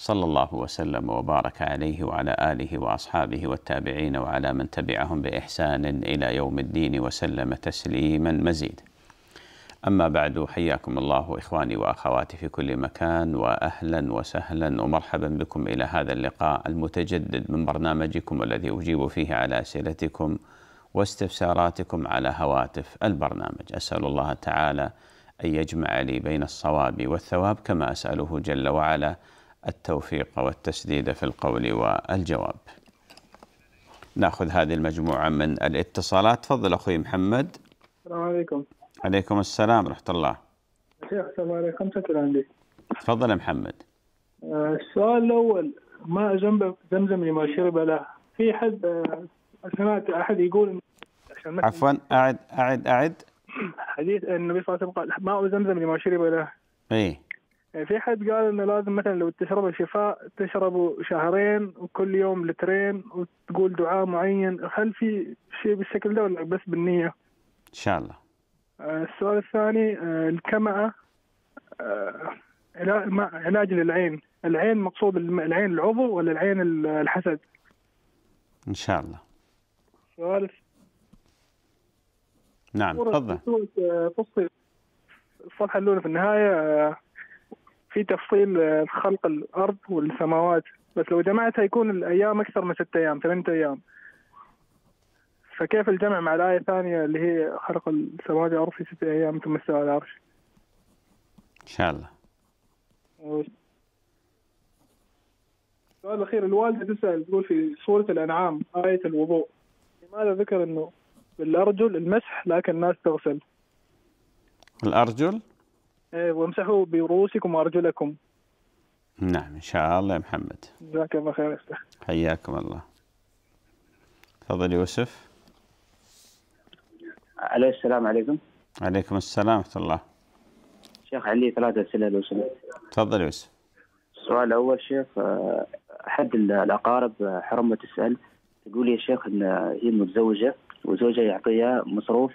صلى الله وسلم وبارك عليه وعلى آله وأصحابه والتابعين وعلى من تبعهم بإحسان إلى يوم الدين وسلم تسليما مزيدا أما بعد حياكم الله إخواني وأخواتي في كل مكان وأهلا وسهلا ومرحبا بكم إلى هذا اللقاء المتجدد من برنامجكم الذي أجيب فيه على أسئلتكم واستفساراتكم على هواتف البرنامج أسأل الله تعالى أن يجمع لي بين الصواب والثواب كما أسأله جل وعلا التوفيق والتسديد في القول والجواب ناخذ هذه المجموعة من الاتصالات تفضل أخوي محمد السلام عليكم عليكم السلام ورحمة الله شيخ السلام عليكم شكرا عندي تفضل يا محمد آه، السؤال الأول ما جنب زمزم لما شرب له في حد آه، سمعت أحد يقول عفوا أعد أعد أعد حديث النبي صلى الله عليه وسلم قال ماء زمزم لما شرب له إيه يعني في حد قال انه لازم مثلا لو تشرب شفاء تشربه شهرين وكل يوم لترين وتقول دعاء معين هل في شيء بالشكل ده ولا بس بالنيه؟ ان شاء الله آه، السؤال الثاني آه، الكمعه آه، علاج للعين العين مقصود العين العضو ولا العين الحسد؟ ان شاء الله السؤال نعم تفضل الصفحه الاولى في النهايه في تفصيل آه، خلق الارض والسماوات بس لو جمعت يكون الايام اكثر من ستة ايام ثمانية ايام فكيف الجمع مع الايه الثانيه اللي هي خلق السماوات والارض في ستة ايام ثم استوى على العرش ان شاء الله السؤال الاخير الوالده تسال تقول في سوره الانعام ايه الوضوء لماذا ذكر انه بالارجل المسح لكن الناس تغسل الارجل إيه، وامسحوا برؤوسكم وارجلكم نعم ان شاء الله يا محمد جزاك الله خير يا حياكم الله تفضل يوسف عليه السلام عليكم عليكم السلام ورحمه الله شيخ علي ثلاثة أسئلة لو سمحت. تفضل يوسف. السؤال الأول شيخ آه، أحد الأقارب آه، حرمة تسأل تقول يا شيخ إن هي متزوجة وزوجها يعطيها مصروف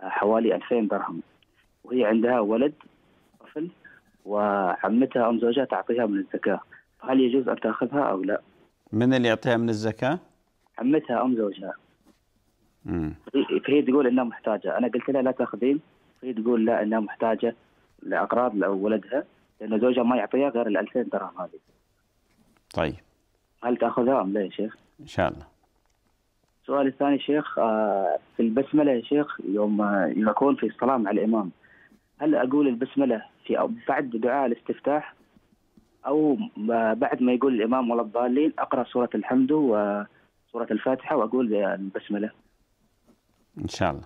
آه، حوالي 2000 درهم وهي عندها ولد طفل وعمتها أم زوجها تعطيها من الزكاة فهل يجوز أن تأخذها أو لا من اللي يعطيها من الزكاة؟ عمتها أم زوجها فهي تقول انها محتاجه، انا قلت لها لا تاخذين، فهي تقول لا انها محتاجه لاقراض او ولدها لان زوجها ما يعطيها غير ال 2000 درهم هذه. طيب. هل تاخذها ام لا يا شيخ؟ ان شاء الله. السؤال الثاني شيخ آه، في البسمله يا شيخ يوم آه، يكون في الصلاه مع الامام هل اقول البسمله في أو بعد دعاء الاستفتاح او بعد ما يقول الامام ولا الضالين اقرا سوره الحمد وسوره الفاتحه واقول البسمله ان شاء الله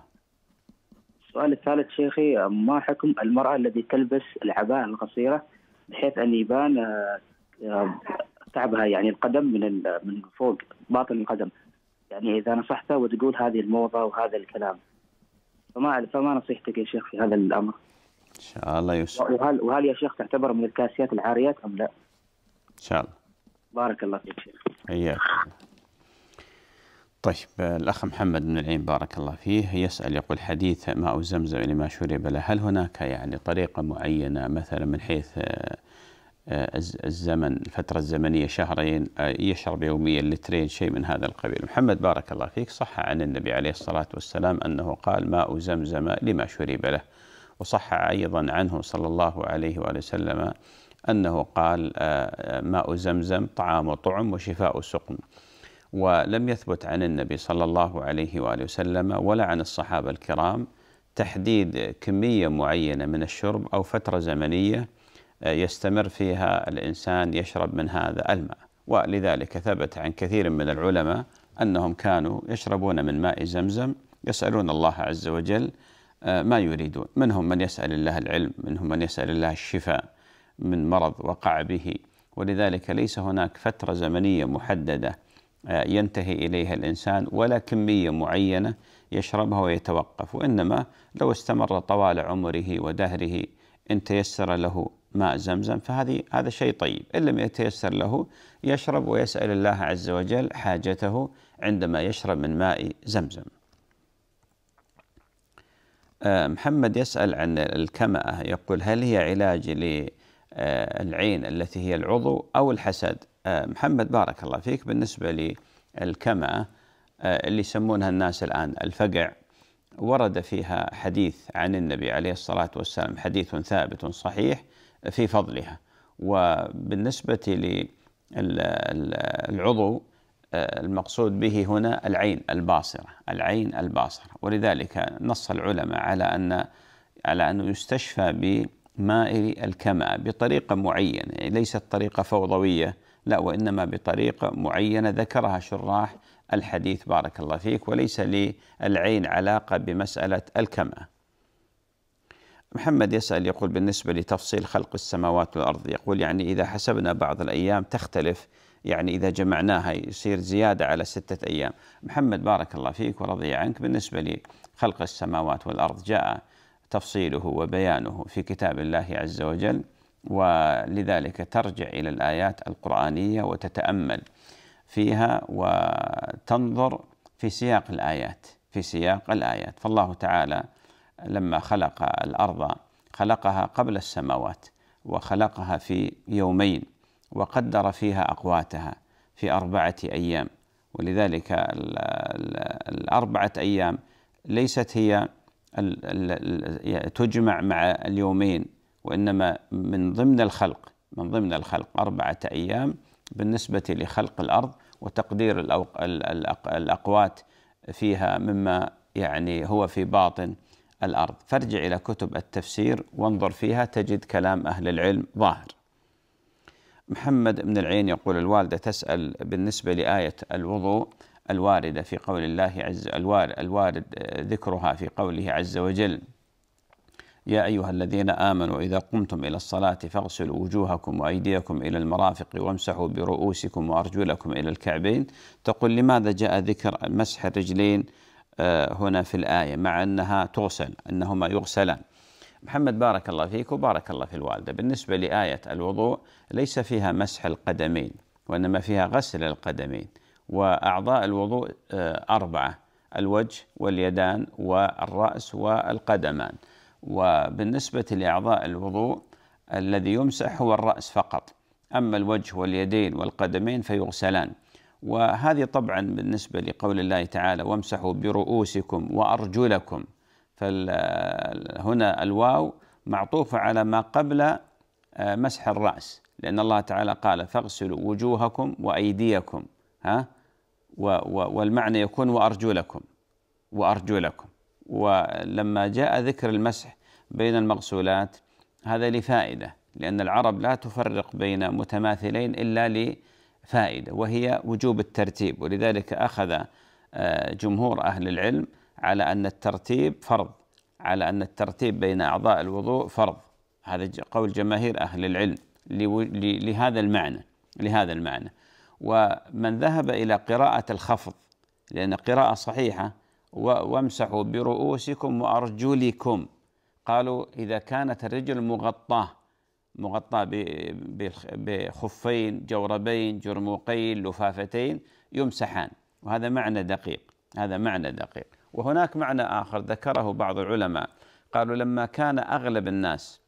السؤال الثالث شيخي ما حكم المرأة التي تلبس العباءة القصيرة بحيث أن يبان آه، تعبها يعني القدم من من فوق باطن القدم يعني إذا نصحتها وتقول هذه الموضة وهذا الكلام فما فما نصيحتك يا شيخ في هذا الأمر؟ ان شاء الله يوسف وهل وهل يا شيخ تعتبر من الكاسيات العاريات ام لا؟ ان شاء الله بارك الله فيك شيخ حياك طيب الأخ محمد من العين بارك الله فيه يسأل يقول حديث ماء زمزم لما شرب له هل هناك يعني طريقة معينة مثلا من حيث آه، آه، الزمن الفترة الزمنية شهرين آه، يشرب يوميا لترين شيء من هذا القبيل محمد بارك الله فيك صح عن النبي عليه الصلاة والسلام أنه قال ماء زمزم لما شرب له وصح أيضا عنه صلى الله عليه وآله وسلم أنه قال آه، آه، ماء زمزم طعام طعم وشفاء سقم ولم يثبت عن النبي صلى الله عليه وآله وسلم ولا عن الصحابة الكرام تحديد كمية معينة من الشرب أو فترة زمنية آه، يستمر فيها الإنسان يشرب من هذا الماء ولذلك ثبت عن كثير من العلماء أنهم كانوا يشربون من ماء زمزم يسألون الله عز وجل ما يريدون منهم من يسأل الله العلم منهم من يسأل الله الشفاء من مرض وقع به ولذلك ليس هناك فترة زمنية محددة آه، ينتهي إليها الإنسان ولا كمية معينة يشربها ويتوقف وإنما لو استمر طوال عمره ودهره إن تيسر له ماء زمزم فهذه هذا شيء طيب إن لم يتيسر له يشرب ويسأل الله عز وجل حاجته عندما يشرب من ماء زمزم آه، محمد يسأل عن الكمأة يقول هل هي علاج للعين آه، التي هي العضو أو الحسد آه، محمد بارك الله فيك بالنسبة للكمأة اللي يسمونها الناس الآن الفقع ورد فيها حديث عن النبي عليه الصلاة والسلام حديث ثابت صحيح في فضلها وبالنسبة للعضو المقصود به هنا العين الباصرة العين الباصرة ولذلك نص العلماء على أن على أنه يستشفى بماء الكماء بطريقة معينة يعني ليست طريقة فوضوية لا وإنما بطريقة معينة ذكرها شراح الحديث بارك الله فيك وليس للعين علاقة بمسألة الكماء محمد يسأل يقول بالنسبة لتفصيل خلق السماوات والأرض يقول يعني إذا حسبنا بعض الأيام تختلف يعني إذا جمعناها يصير زيادة على ستة أيام محمد بارك الله فيك ورضي عنك بالنسبة لخلق السماوات والأرض جاء تفصيله وبيانه في كتاب الله عز وجل ولذلك ترجع إلى الآيات القرآنية وتتأمل فيها وتنظر في سياق الآيات في سياق الآيات فالله تعالى لما خلق الأرض خلقها قبل السماوات وخلقها في يومين وقدر فيها أقواتها في أربعة أيام ولذلك الأربعة أيام ليست هي تجمع مع اليومين وإنما من ضمن الخلق من ضمن الخلق أربعة أيام بالنسبة لخلق الأرض وتقدير الأقوات فيها مما يعني هو في باطن الأرض فارجع إلى كتب التفسير وانظر فيها تجد كلام أهل العلم ظاهر محمد بن العين يقول الوالدة تسأل بالنسبة لآية الوضوء الواردة في قول الله عز الوارد, الوارد ذكرها في قوله عز وجل يا أيها الذين آمنوا إذا قمتم إلى الصلاة فاغسلوا وجوهكم وأيديكم إلى المرافق وامسحوا برؤوسكم وأرجلكم إلى الكعبين تقول لماذا جاء ذكر مسح الرجلين آه، هنا في الآية مع أنها تغسل أنهما يغسلان محمد بارك الله فيك وبارك الله في الوالدة بالنسبة لآية الوضوء ليس فيها مسح القدمين وإنما فيها غسل القدمين وأعضاء الوضوء آه، أربعة الوجه واليدان والرأس والقدمان وبالنسبة لأعضاء الوضوء الذي يمسح هو الرأس فقط أما الوجه واليدين والقدمين فيغسلان وهذه طبعا بالنسبة لقول الله تعالى وامسحوا برؤوسكم وأرجلكم فهنا الواو معطوفة على ما قبل آه، مسح الرأس لأن الله تعالى قال فاغسلوا وجوهكم وأيديكم ها والمعنى يكون وأرجلكم وأرجلكم ولما جاء ذكر المسح بين المغسولات هذا لفائدة لأن العرب لا تفرق بين متماثلين إلا لفائدة وهي وجوب الترتيب ولذلك أخذ آه، جمهور أهل العلم على أن الترتيب فرض على أن الترتيب بين أعضاء الوضوء فرض هذا قول جماهير أهل العلم لهذا المعنى لهذا المعنى ومن ذهب إلى قراءة الخفض لأن قراءة صحيحة وامسحوا برؤوسكم وأرجلكم قالوا إذا كانت الرجل مغطاة مغطاة بخفين جوربين جرموقين لفافتين يمسحان وهذا معنى دقيق هذا معنى دقيق وهناك معنى آخر ذكره بعض العلماء قالوا لما كان أغلب الناس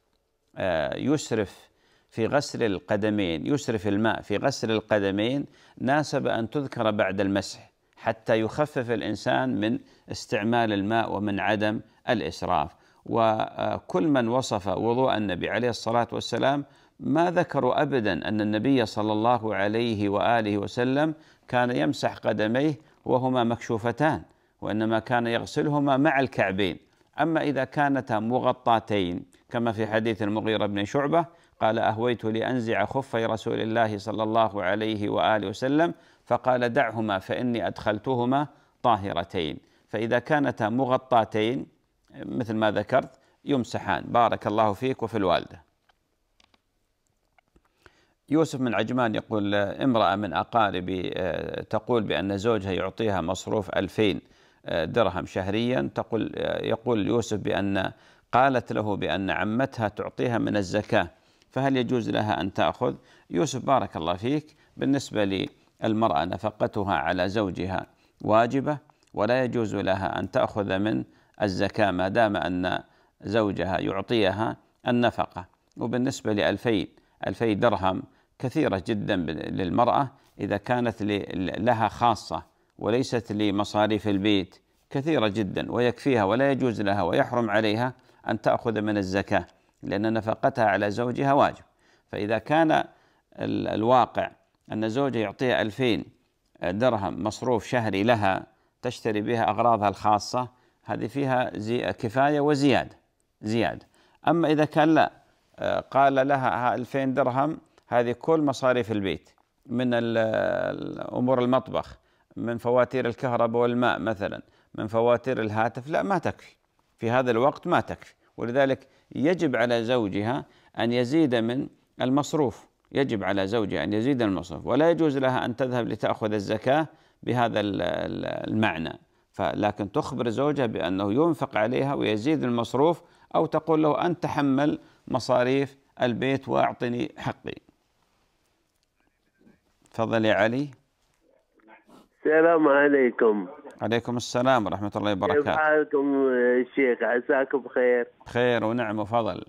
آه، يسرف في غسل القدمين يسرف الماء في غسل القدمين ناسب أن تذكر بعد المسح حتى يخفف الإنسان من استعمال الماء ومن عدم الإسراف وكل من وصف وضوء النبي عليه الصلاة والسلام ما ذكروا أبدا أن النبي صلى الله عليه وآله وسلم كان يمسح قدميه وهما مكشوفتان وإنما كان يغسلهما مع الكعبين أما إذا كانتا مغطاتين كما في حديث المغيرة بن شعبة قال أهويت لأنزع خفي رسول الله صلى الله عليه وآله وسلم فقال دعهما فإني أدخلتهما طاهرتين فإذا كانتا مغطاتين مثل ما ذكرت يمسحان بارك الله فيك وفي الوالدة يوسف من عجمان يقول امرأة من أقاربي آه، تقول بأن زوجها يعطيها مصروف ألفين درهم شهريا تقول يقول يوسف بأن قالت له بأن عمتها تعطيها من الزكاة فهل يجوز لها أن تأخذ يوسف بارك الله فيك بالنسبة للمرأة نفقتها على زوجها واجبة ولا يجوز لها أن تأخذ من الزكاة ما دام أن زوجها يعطيها النفقة وبالنسبة لألفي ألفي درهم كثيرة جدا للمرأة إذا كانت لها خاصة وليست لمصاريف البيت كثيرة جدا ويكفيها ولا يجوز لها ويحرم عليها أن تأخذ من الزكاة لأن نفقتها على زوجها واجب فإذا كان الواقع أن زوجها يعطيها ألفين درهم مصروف شهري لها تشتري بها أغراضها الخاصة هذه فيها زي كفاية وزيادة زيادة أما إذا كان لا آه، قال لها 2000 درهم هذه كل مصاريف البيت من الأمور المطبخ من فواتير الكهرباء والماء مثلا من فواتير الهاتف لا ما تكفي في هذا الوقت ما تكفي ولذلك يجب على زوجها أن يزيد من المصروف يجب على زوجها أن يزيد المصروف ولا يجوز لها أن تذهب لتأخذ الزكاة بهذا المعنى لكن تخبر زوجها بأنه ينفق عليها ويزيد المصروف أو تقول له أنت تحمل مصاريف البيت وأعطني حقي تفضل يا علي السلام عليكم عليكم السلام ورحمة الله وبركاته كيف حالكم الشيخ عساكم بخير خير ونعم وفضل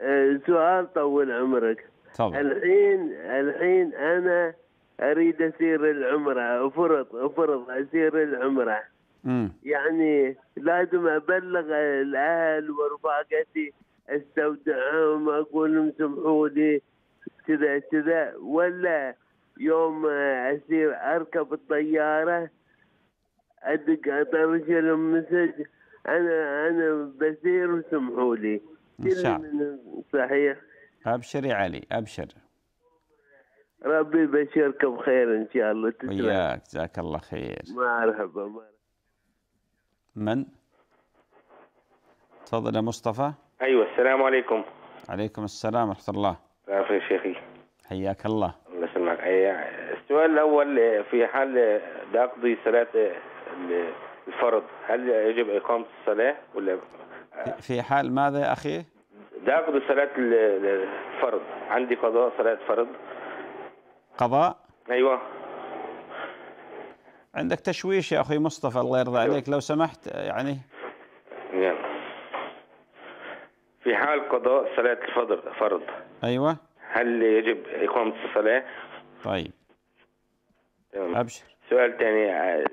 آه، سؤال طول عمرك طبعا. الحين الحين أنا أريد أسير العمرة أفرض أفرض أسير العمرة مم. يعني لازم أبلغ الأهل ورفاقتي أستودعهم أقول لهم سمحوا لي كذا كذا ولا يوم أسير أركب الطيارة أدق طرش المسج أنا أنا بسير وسمحوا لي صحيح أبشر يا علي أبشر ربي يبشرك بخير إن شاء الله تسلم وياك جزاك الله خير مرحبا من؟ تفضل يا مصطفى ايوه السلام عليكم عليكم السلام ورحمه الله عافية شيخي حياك الله السؤال الأول في حال بقضي صلاة الفرض هل يجب إقامة الصلاة ولا في حال ماذا يا أخي؟ بدي أقضي صلاة الفرض عندي قضاء صلاة فرض قضاء؟ أيوه عندك تشويش يا أخي مصطفى الله يرضى أيوة. عليك لو سمحت يعني نعم في حال قضاء صلاة الفرض أيوه هل يجب إقامة الصلاة طيب تمام ابشر سؤال ثاني آه،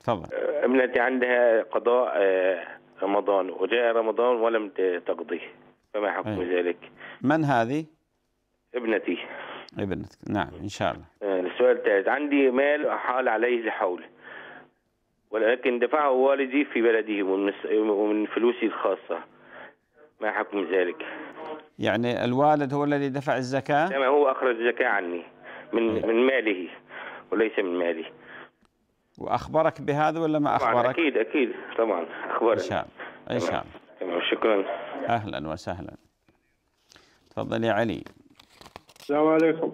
تفضل ابنتي آه، عندها قضاء آه، رمضان وجاء رمضان ولم تقضي فما حكم أيه. ذلك؟ من هذه؟ ابنتي ابنتك نعم ان شاء الله السؤال الثالث عندي مال حال عليه لحول ولكن دفعه والدي في بلده ومن فلوسي الخاصه ما حكم ذلك؟ يعني الوالد هو الذي دفع الزكاة؟ نعم هو أخرج الزكاة عني من إيه. من ماله وليس من مالي وأخبرك بهذا ولا ما أخبرك؟ أكيد أكيد طبعا أخبرني إن شاء الله إن شاء الله شكرا أهلا وسهلا تفضل يا علي السلام عليكم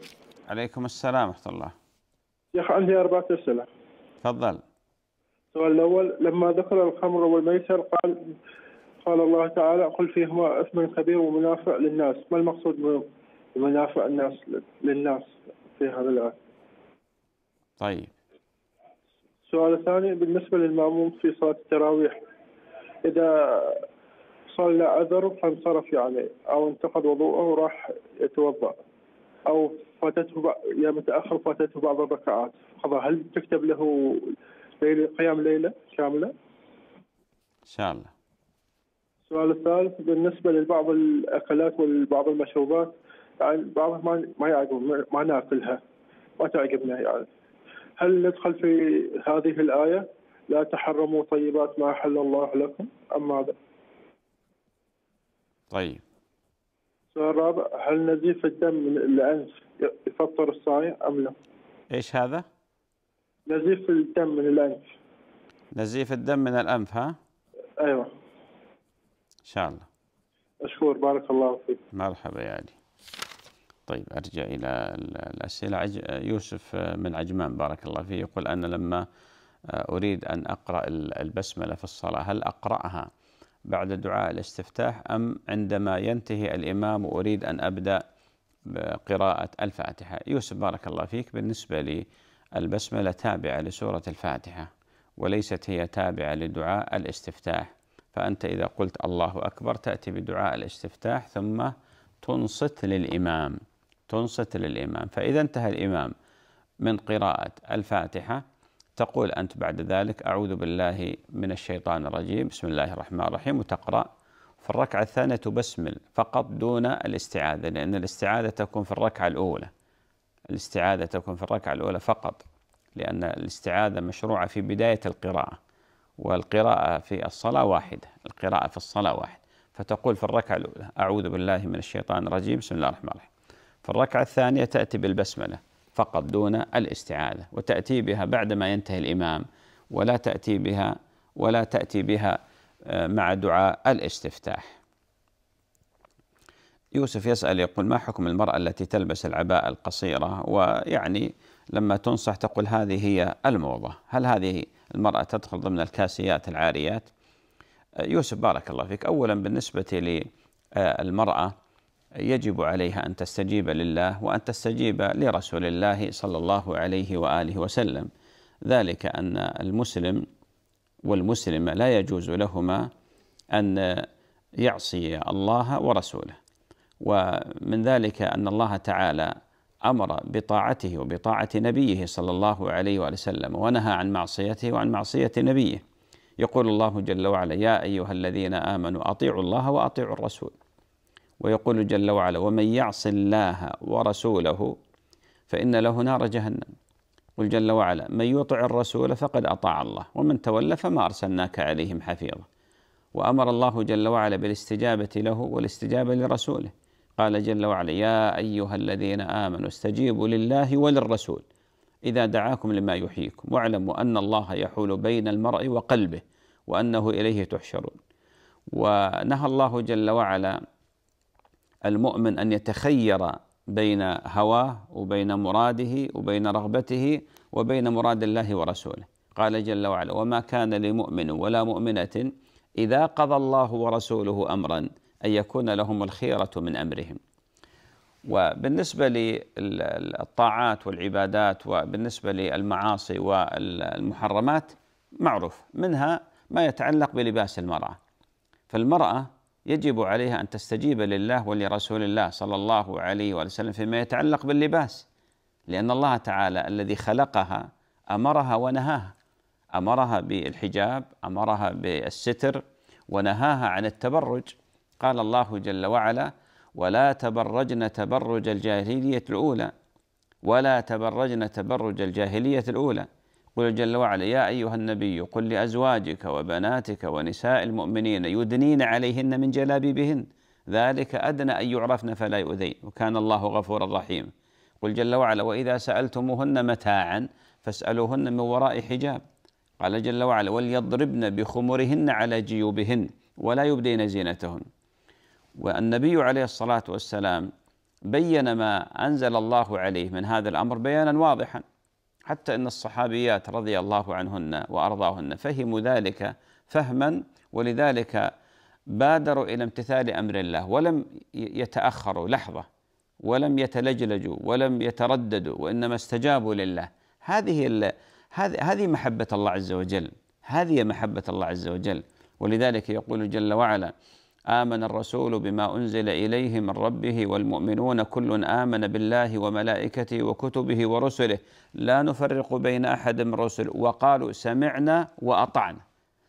عليكم السلام ورحمة الله يا أخي عندي أربعة أسئلة تفضل السؤال الأول لما ذكر الخمر والميسر قال قال الله تعالى قل فيهما اثم كبير ومنافع للناس ما المقصود بمنافع الناس للناس في هذا الآية طيب السؤال الثاني بالنسبة للمأموم في صلاة التراويح إذا صلى عذر فانصرف يعني أو انتقد وضوءه وراح يتوضأ أو فاتته يا متأخر فاتته بعض الركعات قضى هل تكتب له ليلة قيام ليلة كاملة؟ إن شاء الله السؤال الثالث بالنسبه لبعض الاكلات وبعض المشروبات يعني بعضها ما ما يعجبهم ما ناكلها ما تعجبنا يعني هل ندخل في هذه الايه لا تحرموا طيبات ما احل الله لكم ام ماذا؟ طيب السؤال الرابع هل نزيف الدم من الانف يفطر الصايم ام لا؟ ايش هذا؟ نزيف الدم من الانف نزيف الدم من الانف ها؟ ايوه شاء الله مشكور بارك الله فيك مرحبا يا علي طيب أرجع إلى الأسئلة عج... يوسف من عجمان بارك الله فيه يقول أنا لما آه، أريد أن أقرأ البسملة في الصلاة هل أقرأها بعد دعاء الاستفتاح أم عندما ينتهي الإمام وأريد أن أبدأ بقراءة الفاتحة يوسف بارك الله فيك بالنسبة لي البسمله تابعة لسورة الفاتحة وليست هي تابعة لدعاء الاستفتاح فأنت إذا قلت الله أكبر تأتي بدعاء الاستفتاح ثم تنصت للإمام تنصت للإمام فإذا انتهى الإمام من قراءة الفاتحة تقول أنت بعد ذلك أعوذ بالله من الشيطان الرجيم بسم الله الرحمن الرحيم وتقرأ في الركعة الثانية تبسمل فقط دون الاستعاذة لأن الاستعاذة تكون في الركعة الأولى الاستعاذة تكون في الركعة الأولى فقط لأن الاستعاذة مشروعة في بداية القراءة والقراءة في الصلاة نعم. واحدة القراءة في الصلاة واحدة فتقول في الركعة الأولى أعوذ بالله من الشيطان الرجيم بسم الله الرحمن الرحيم في الركعة الثانية تأتي بالبسملة فقط دون الاستعاذة وتأتي بها بعدما ينتهي الإمام ولا تأتي بها ولا تأتي بها آه، مع دعاء الاستفتاح يوسف يسأل يقول ما حكم المرأة التي تلبس العباءة القصيرة ويعني لما تنصح تقول هذه هي الموضة هل هذه المرأة تدخل ضمن الكاسيات العاريات آه، يوسف بارك الله فيك أولا بالنسبة للمرأة آه، يجب عليها أن تستجيب لله وأن تستجيب لرسول الله صلى الله عليه وآله وسلم ذلك أن المسلم والمسلمة لا يجوز لهما أن يعصي الله ورسوله ومن ذلك أن الله تعالى امر بطاعته وبطاعه نبيه صلى الله عليه واله وسلم ونهى عن معصيته وعن معصيه نبيه يقول الله جل وعلا يا ايها الذين امنوا اطيعوا الله واطيعوا الرسول ويقول جل وعلا ومن يعص الله ورسوله فان له نار جهنم قل جل وعلا من يطع الرسول فقد اطاع الله ومن تولى فما ارسلناك عليهم حفيظا وامر الله جل وعلا بالاستجابه له والاستجابه لرسوله قال جل وعلا يا أيها الذين آمنوا استجيبوا لله وللرسول إذا دعاكم لما يحييكم واعلموا أن الله يحول بين المرء وقلبه وأنه إليه تحشرون ونهى الله جل وعلا المؤمن أن يتخير بين هواه وبين مراده وبين رغبته وبين مراد الله ورسوله قال جل وعلا وما كان لمؤمن ولا مؤمنة إذا قضى الله ورسوله أمرا أن يكون لهم الخيرة من أمرهم وبالنسبة للطاعات والعبادات وبالنسبة للمعاصي والمحرمات معروف منها ما يتعلق بلباس المرأة فالمرأة يجب عليها أن تستجيب لله ولرسول الله صلى الله عليه وسلم فيما يتعلق باللباس لأن الله تعالى الذي خلقها أمرها ونهاها أمرها بالحجاب أمرها بالستر ونهاها عن التبرج قال الله جل وعلا ولا تبرجن تبرج الجاهلية الأولى ولا تبرجن تبرج الجاهلية الأولى قل جل وعلا يا أيها النبي قل لأزواجك وبناتك ونساء المؤمنين يدنين عليهن من جلابيبهن ذلك أدنى أن يعرفن فلا يؤذين وكان الله غفورا رحيما قل جل وعلا وإذا سألتموهن متاعا فاسألوهن من وراء حجاب قال جل وعلا وليضربن بخمرهن على جيوبهن ولا يبدين زينتهن والنبي عليه الصلاة والسلام بين ما أنزل الله عليه من هذا الأمر بيانا واضحا حتى أن الصحابيات رضي الله عنهن وأرضاهن فهموا ذلك فهما ولذلك بادروا إلى امتثال أمر الله ولم يتأخروا لحظة ولم يتلجلجوا ولم يترددوا وإنما استجابوا لله هذه هذه محبة الله عز وجل هذه محبة الله عز وجل ولذلك يقول جل وعلا آمن الرسول بما أنزل إليه من ربه والمؤمنون كل آمن بالله وملائكته وكتبه ورسله لا نفرق بين أحد من رسله وقالوا سمعنا وأطعنا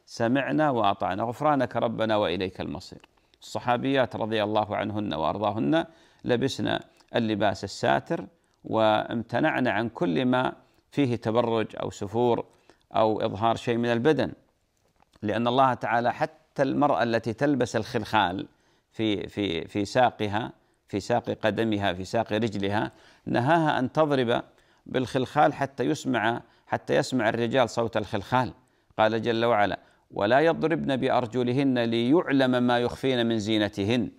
سمعنا وأطعنا غفرانك ربنا وإليك المصير الصحابيات رضي الله عنهن وأرضاهن لبسنا اللباس الساتر وامتنعنا عن كل ما فيه تبرج أو سفور أو إظهار شيء من البدن لأن الله تعالى حتى حتى المرأة التي تلبس الخلخال في في في ساقها في ساق قدمها في ساق رجلها نهاها أن تضرب بالخلخال حتى يسمع حتى يسمع الرجال صوت الخلخال قال جل وعلا ولا يضربن بأرجلهن ليعلم ما يخفين من زينتهن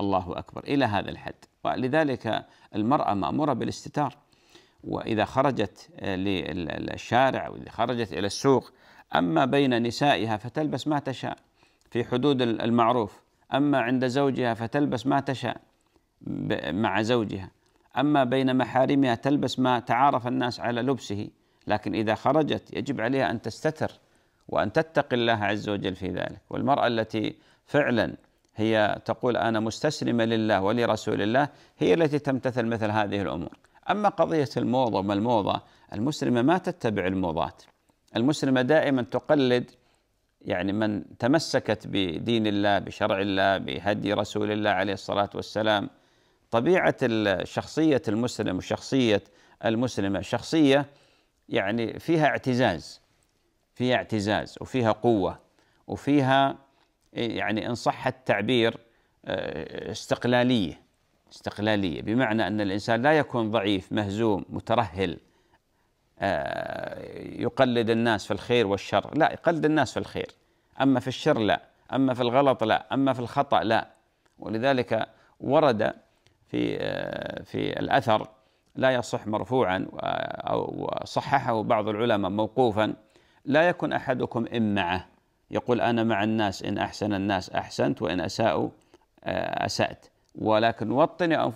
الله أكبر إلى هذا الحد ولذلك المرأة مأمورة بالاستتار وإذا خرجت للشارع وإذا خرجت إلى السوق أما بين نسائها فتلبس ما تشاء في حدود المعروف أما عند زوجها فتلبس ما تشاء مع زوجها أما بين محارمها تلبس ما تعارف الناس على لبسه لكن إذا خرجت يجب عليها أن تستتر وأن تتقي الله عز وجل في ذلك والمرأة التي فعلا هي تقول أنا مستسلمة لله ولرسول الله هي التي تمتثل مثل هذه الأمور أما قضية الموضة ما الموضة المسلمة ما تتبع الموضات المسلمة دائما تقلد يعني من تمسكت بدين الله بشرع الله بهدي رسول الله عليه الصلاة والسلام طبيعة شخصية المسلم وشخصية المسلمة شخصية يعني فيها اعتزاز فيها اعتزاز وفيها قوة وفيها يعني إن صح التعبير آه، استقلالية استقلالية بمعنى أن الإنسان لا يكون ضعيف مهزوم مترهل آه، يقلد الناس في الخير والشر لا يقلد الناس في الخير أما في الشر لا أما في الغلط لا أما في الخطأ لا ولذلك ورد في آه، في الأثر لا يصح مرفوعا آه، أو صححه بعض العلماء موقوفا لا يكن أحدكم إن معه يقول أنا مع الناس إن أحسن الناس أحسنت وإن أساءوا أسأت ولكن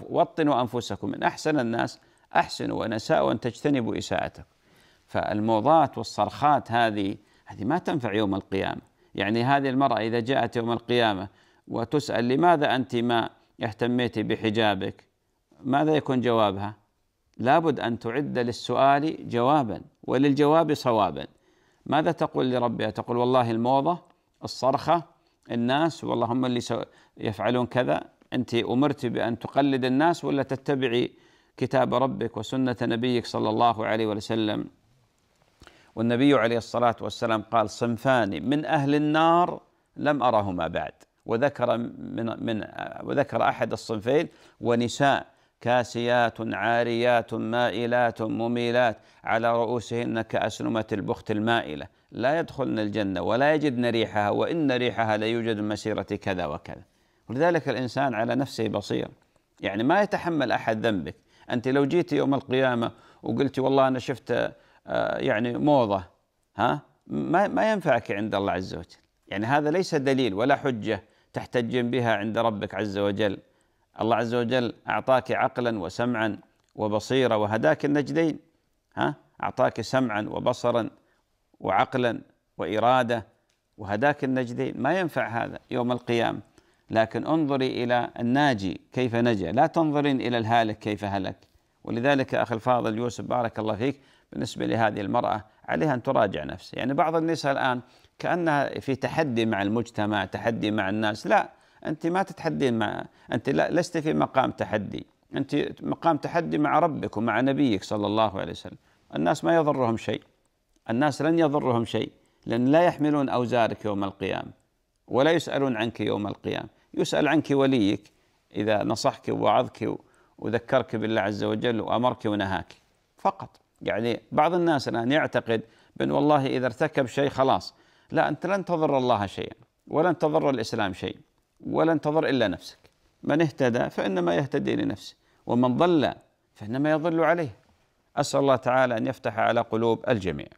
وطنوا أنفسكم إن أحسن الناس أحسنوا ونساء أن تجتنبوا إساءتكم فالموضات والصرخات هذه هذه ما تنفع يوم القيامة يعني هذه المرأة إذا جاءت يوم القيامة وتسأل لماذا أنت ما اهتميت بحجابك ماذا يكون جوابها لابد أن تعد للسؤال جوابا وللجواب صوابا ماذا تقول لربها تقول والله الموضة الصرخة الناس والله هم اللي يفعلون كذا أنت أمرت بأن تقلد الناس ولا تتبعي كتاب ربك وسنة نبيك صلى الله عليه وسلم والنبي عليه الصلاة والسلام قال صنفان من أهل النار لم أرهما بعد وذكر من من وذكر أحد الصنفين ونساء كاسيات عاريات مائلات مميلات على رؤوسهن كأسنمة البخت المائلة لا يدخلن الجنة ولا يجدن ريحها وإن ريحها ليوجد مسيرة كذا وكذا ولذلك الإنسان على نفسه بصير يعني ما يتحمل أحد ذنبك أنت لو جيتي يوم القيامة وقلتي والله أنا شفت آه، يعني موضة ها ما ما ينفعك عند الله عز وجل يعني هذا ليس دليل ولا حجة تحتجين بها عند ربك عز وجل الله عز وجل أعطاك عقلا وسمعا وبصيرة وهداك النجدين ها أعطاك سمعا وبصرا وعقلا وإرادة وهداك النجدين ما ينفع هذا يوم القيامة لكن انظري إلى الناجي كيف نجا لا تنظرين إلى الهالك كيف هلك ولذلك أخي الفاضل يوسف بارك الله فيك بالنسبة لهذه المرأة عليها أن تراجع نفسها يعني بعض النساء الآن كأنها في تحدي مع المجتمع تحدي مع الناس لا أنت ما تتحدين مع أنت لا لست في مقام تحدي أنت مقام تحدي مع ربك ومع نبيك صلى الله عليه وسلم الناس ما يضرهم شيء الناس لن يضرهم شيء لأن لا يحملون أوزارك يوم القيامة ولا يسألون عنك يوم القيامة يسأل عنك وليك إذا نصحك ووعظك وذكرك بالله عز وجل وأمرك ونهاك فقط يعني بعض الناس الآن يعتقد بأن والله إذا ارتكب شيء خلاص لا أنت لن تضر الله شيئا ولن تضر الإسلام شيء ولن تضر إلا نفسك من اهتدى فإنما يهتدي لنفسه ومن ضل فإنما يضل عليه أسأل الله تعالى أن يفتح على قلوب الجميع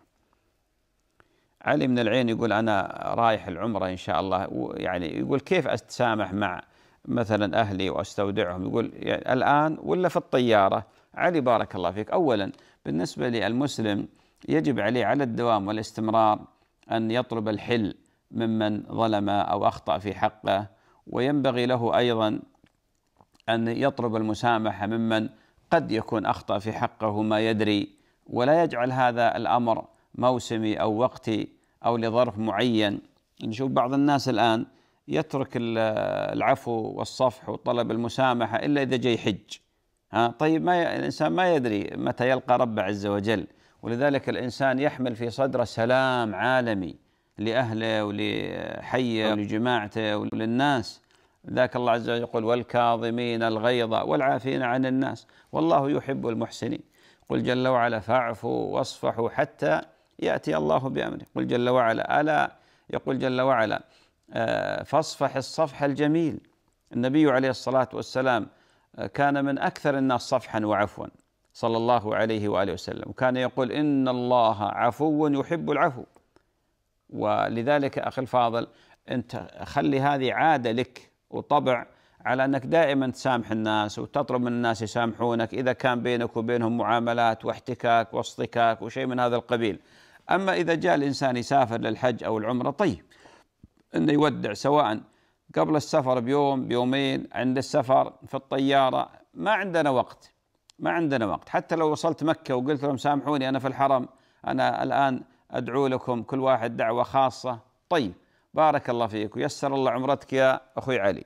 علي من العين يقول أنا رايح العمرة إن شاء الله يعني يقول كيف أتسامح مع مثلا أهلي وأستودعهم يقول يعني الآن ولا في الطيارة علي بارك الله فيك أولا بالنسبة للمسلم يجب عليه على الدوام والاستمرار أن يطلب الحل ممن ظلم أو أخطأ في حقه وينبغي له أيضا أن يطلب المسامحة ممن قد يكون أخطأ في حقه ما يدري ولا يجعل هذا الأمر موسمي أو وقتي أو لظرف معين نشوف بعض الناس الآن يترك العفو والصفح وطلب المسامحة إلا إذا جاي حج ها طيب ما ي... الإنسان ما يدري متى يلقى ربه عز وجل ولذلك الإنسان يحمل في صدره سلام عالمي لأهله ولحيه نعم. ولجماعته وللناس ذاك الله عز وجل يقول والكاظمين الغيظ والعافين عن الناس والله يحب المحسنين قل جل وعلا فاعفوا واصفحوا حتى يأتي الله بأمره قل جل وعلا ألا يقول جل وعلا آه، فاصفح الصفح الجميل النبي عليه الصلاة والسلام آه، كان من أكثر الناس صفحا وعفوا صلى الله عليه وآله وسلم وكان يقول إن الله عفو يحب العفو ولذلك أخي الفاضل أنت خلي هذه عادة لك وطبع على أنك دائما تسامح الناس وتطلب من الناس يسامحونك إذا كان بينك وبينهم معاملات واحتكاك واصطكاك وشيء من هذا القبيل أما إذا جاء الإنسان يسافر للحج أو العمرة طيب أنه يودع سواء قبل السفر بيوم بيومين عند السفر في الطيارة ما عندنا وقت ما عندنا وقت حتى لو وصلت مكة وقلت لهم سامحوني أنا في الحرم أنا الآن أدعو لكم كل واحد دعوة خاصة طيب بارك الله فيك ويسر الله عمرتك يا أخوي علي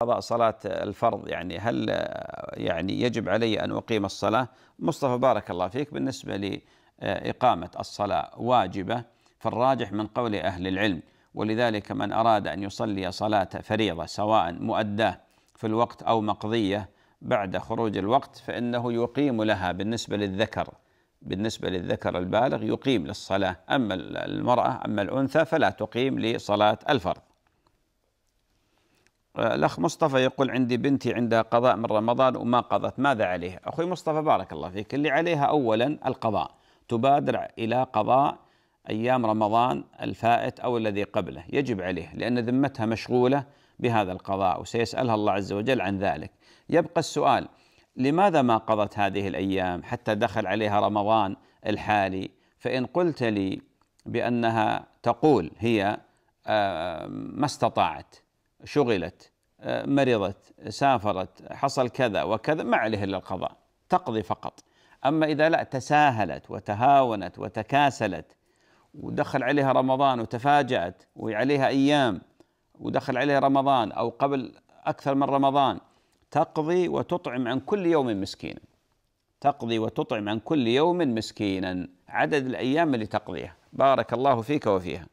قضاء صلاة الفرض يعني هل آه، يعني يجب علي أن أقيم الصلاة مصطفى بارك الله فيك بالنسبة لإقامة الصلاة واجبة فالراجح من قول أهل العلم ولذلك من أراد أن يصلي صلاة فريضة سواء مؤداة في الوقت أو مقضية بعد خروج الوقت فإنه يقيم لها بالنسبة للذكر بالنسبة للذكر البالغ يقيم للصلاة أما المرأة أما الأنثى فلا تقيم لصلاة الفرض الأخ مصطفى يقول عندي بنتي عندها قضاء من رمضان وما قضت ماذا عليها أخوي مصطفى بارك الله فيك اللي عليها أولا القضاء تبادر إلى قضاء أيام رمضان الفائت أو الذي قبله يجب عليه لأن ذمتها مشغولة بهذا القضاء وسيسألها الله عز وجل عن ذلك يبقى السؤال لماذا ما قضت هذه الأيام حتى دخل عليها رمضان الحالي فإن قلت لي بأنها تقول هي آه، ما استطاعت شغلت آه، مرضت سافرت حصل كذا وكذا ما عليه إلا القضاء تقضي فقط أما إذا لا تساهلت وتهاونت وتكاسلت ودخل عليها رمضان وتفاجأت وعليها أيام ودخل عليها رمضان أو قبل أكثر من رمضان تقضي وتطعم عن كل يوم مسكينا تقضي وتطعم عن كل يوم مسكينا عدد الأيام اللي تقضيها بارك الله فيك وفيها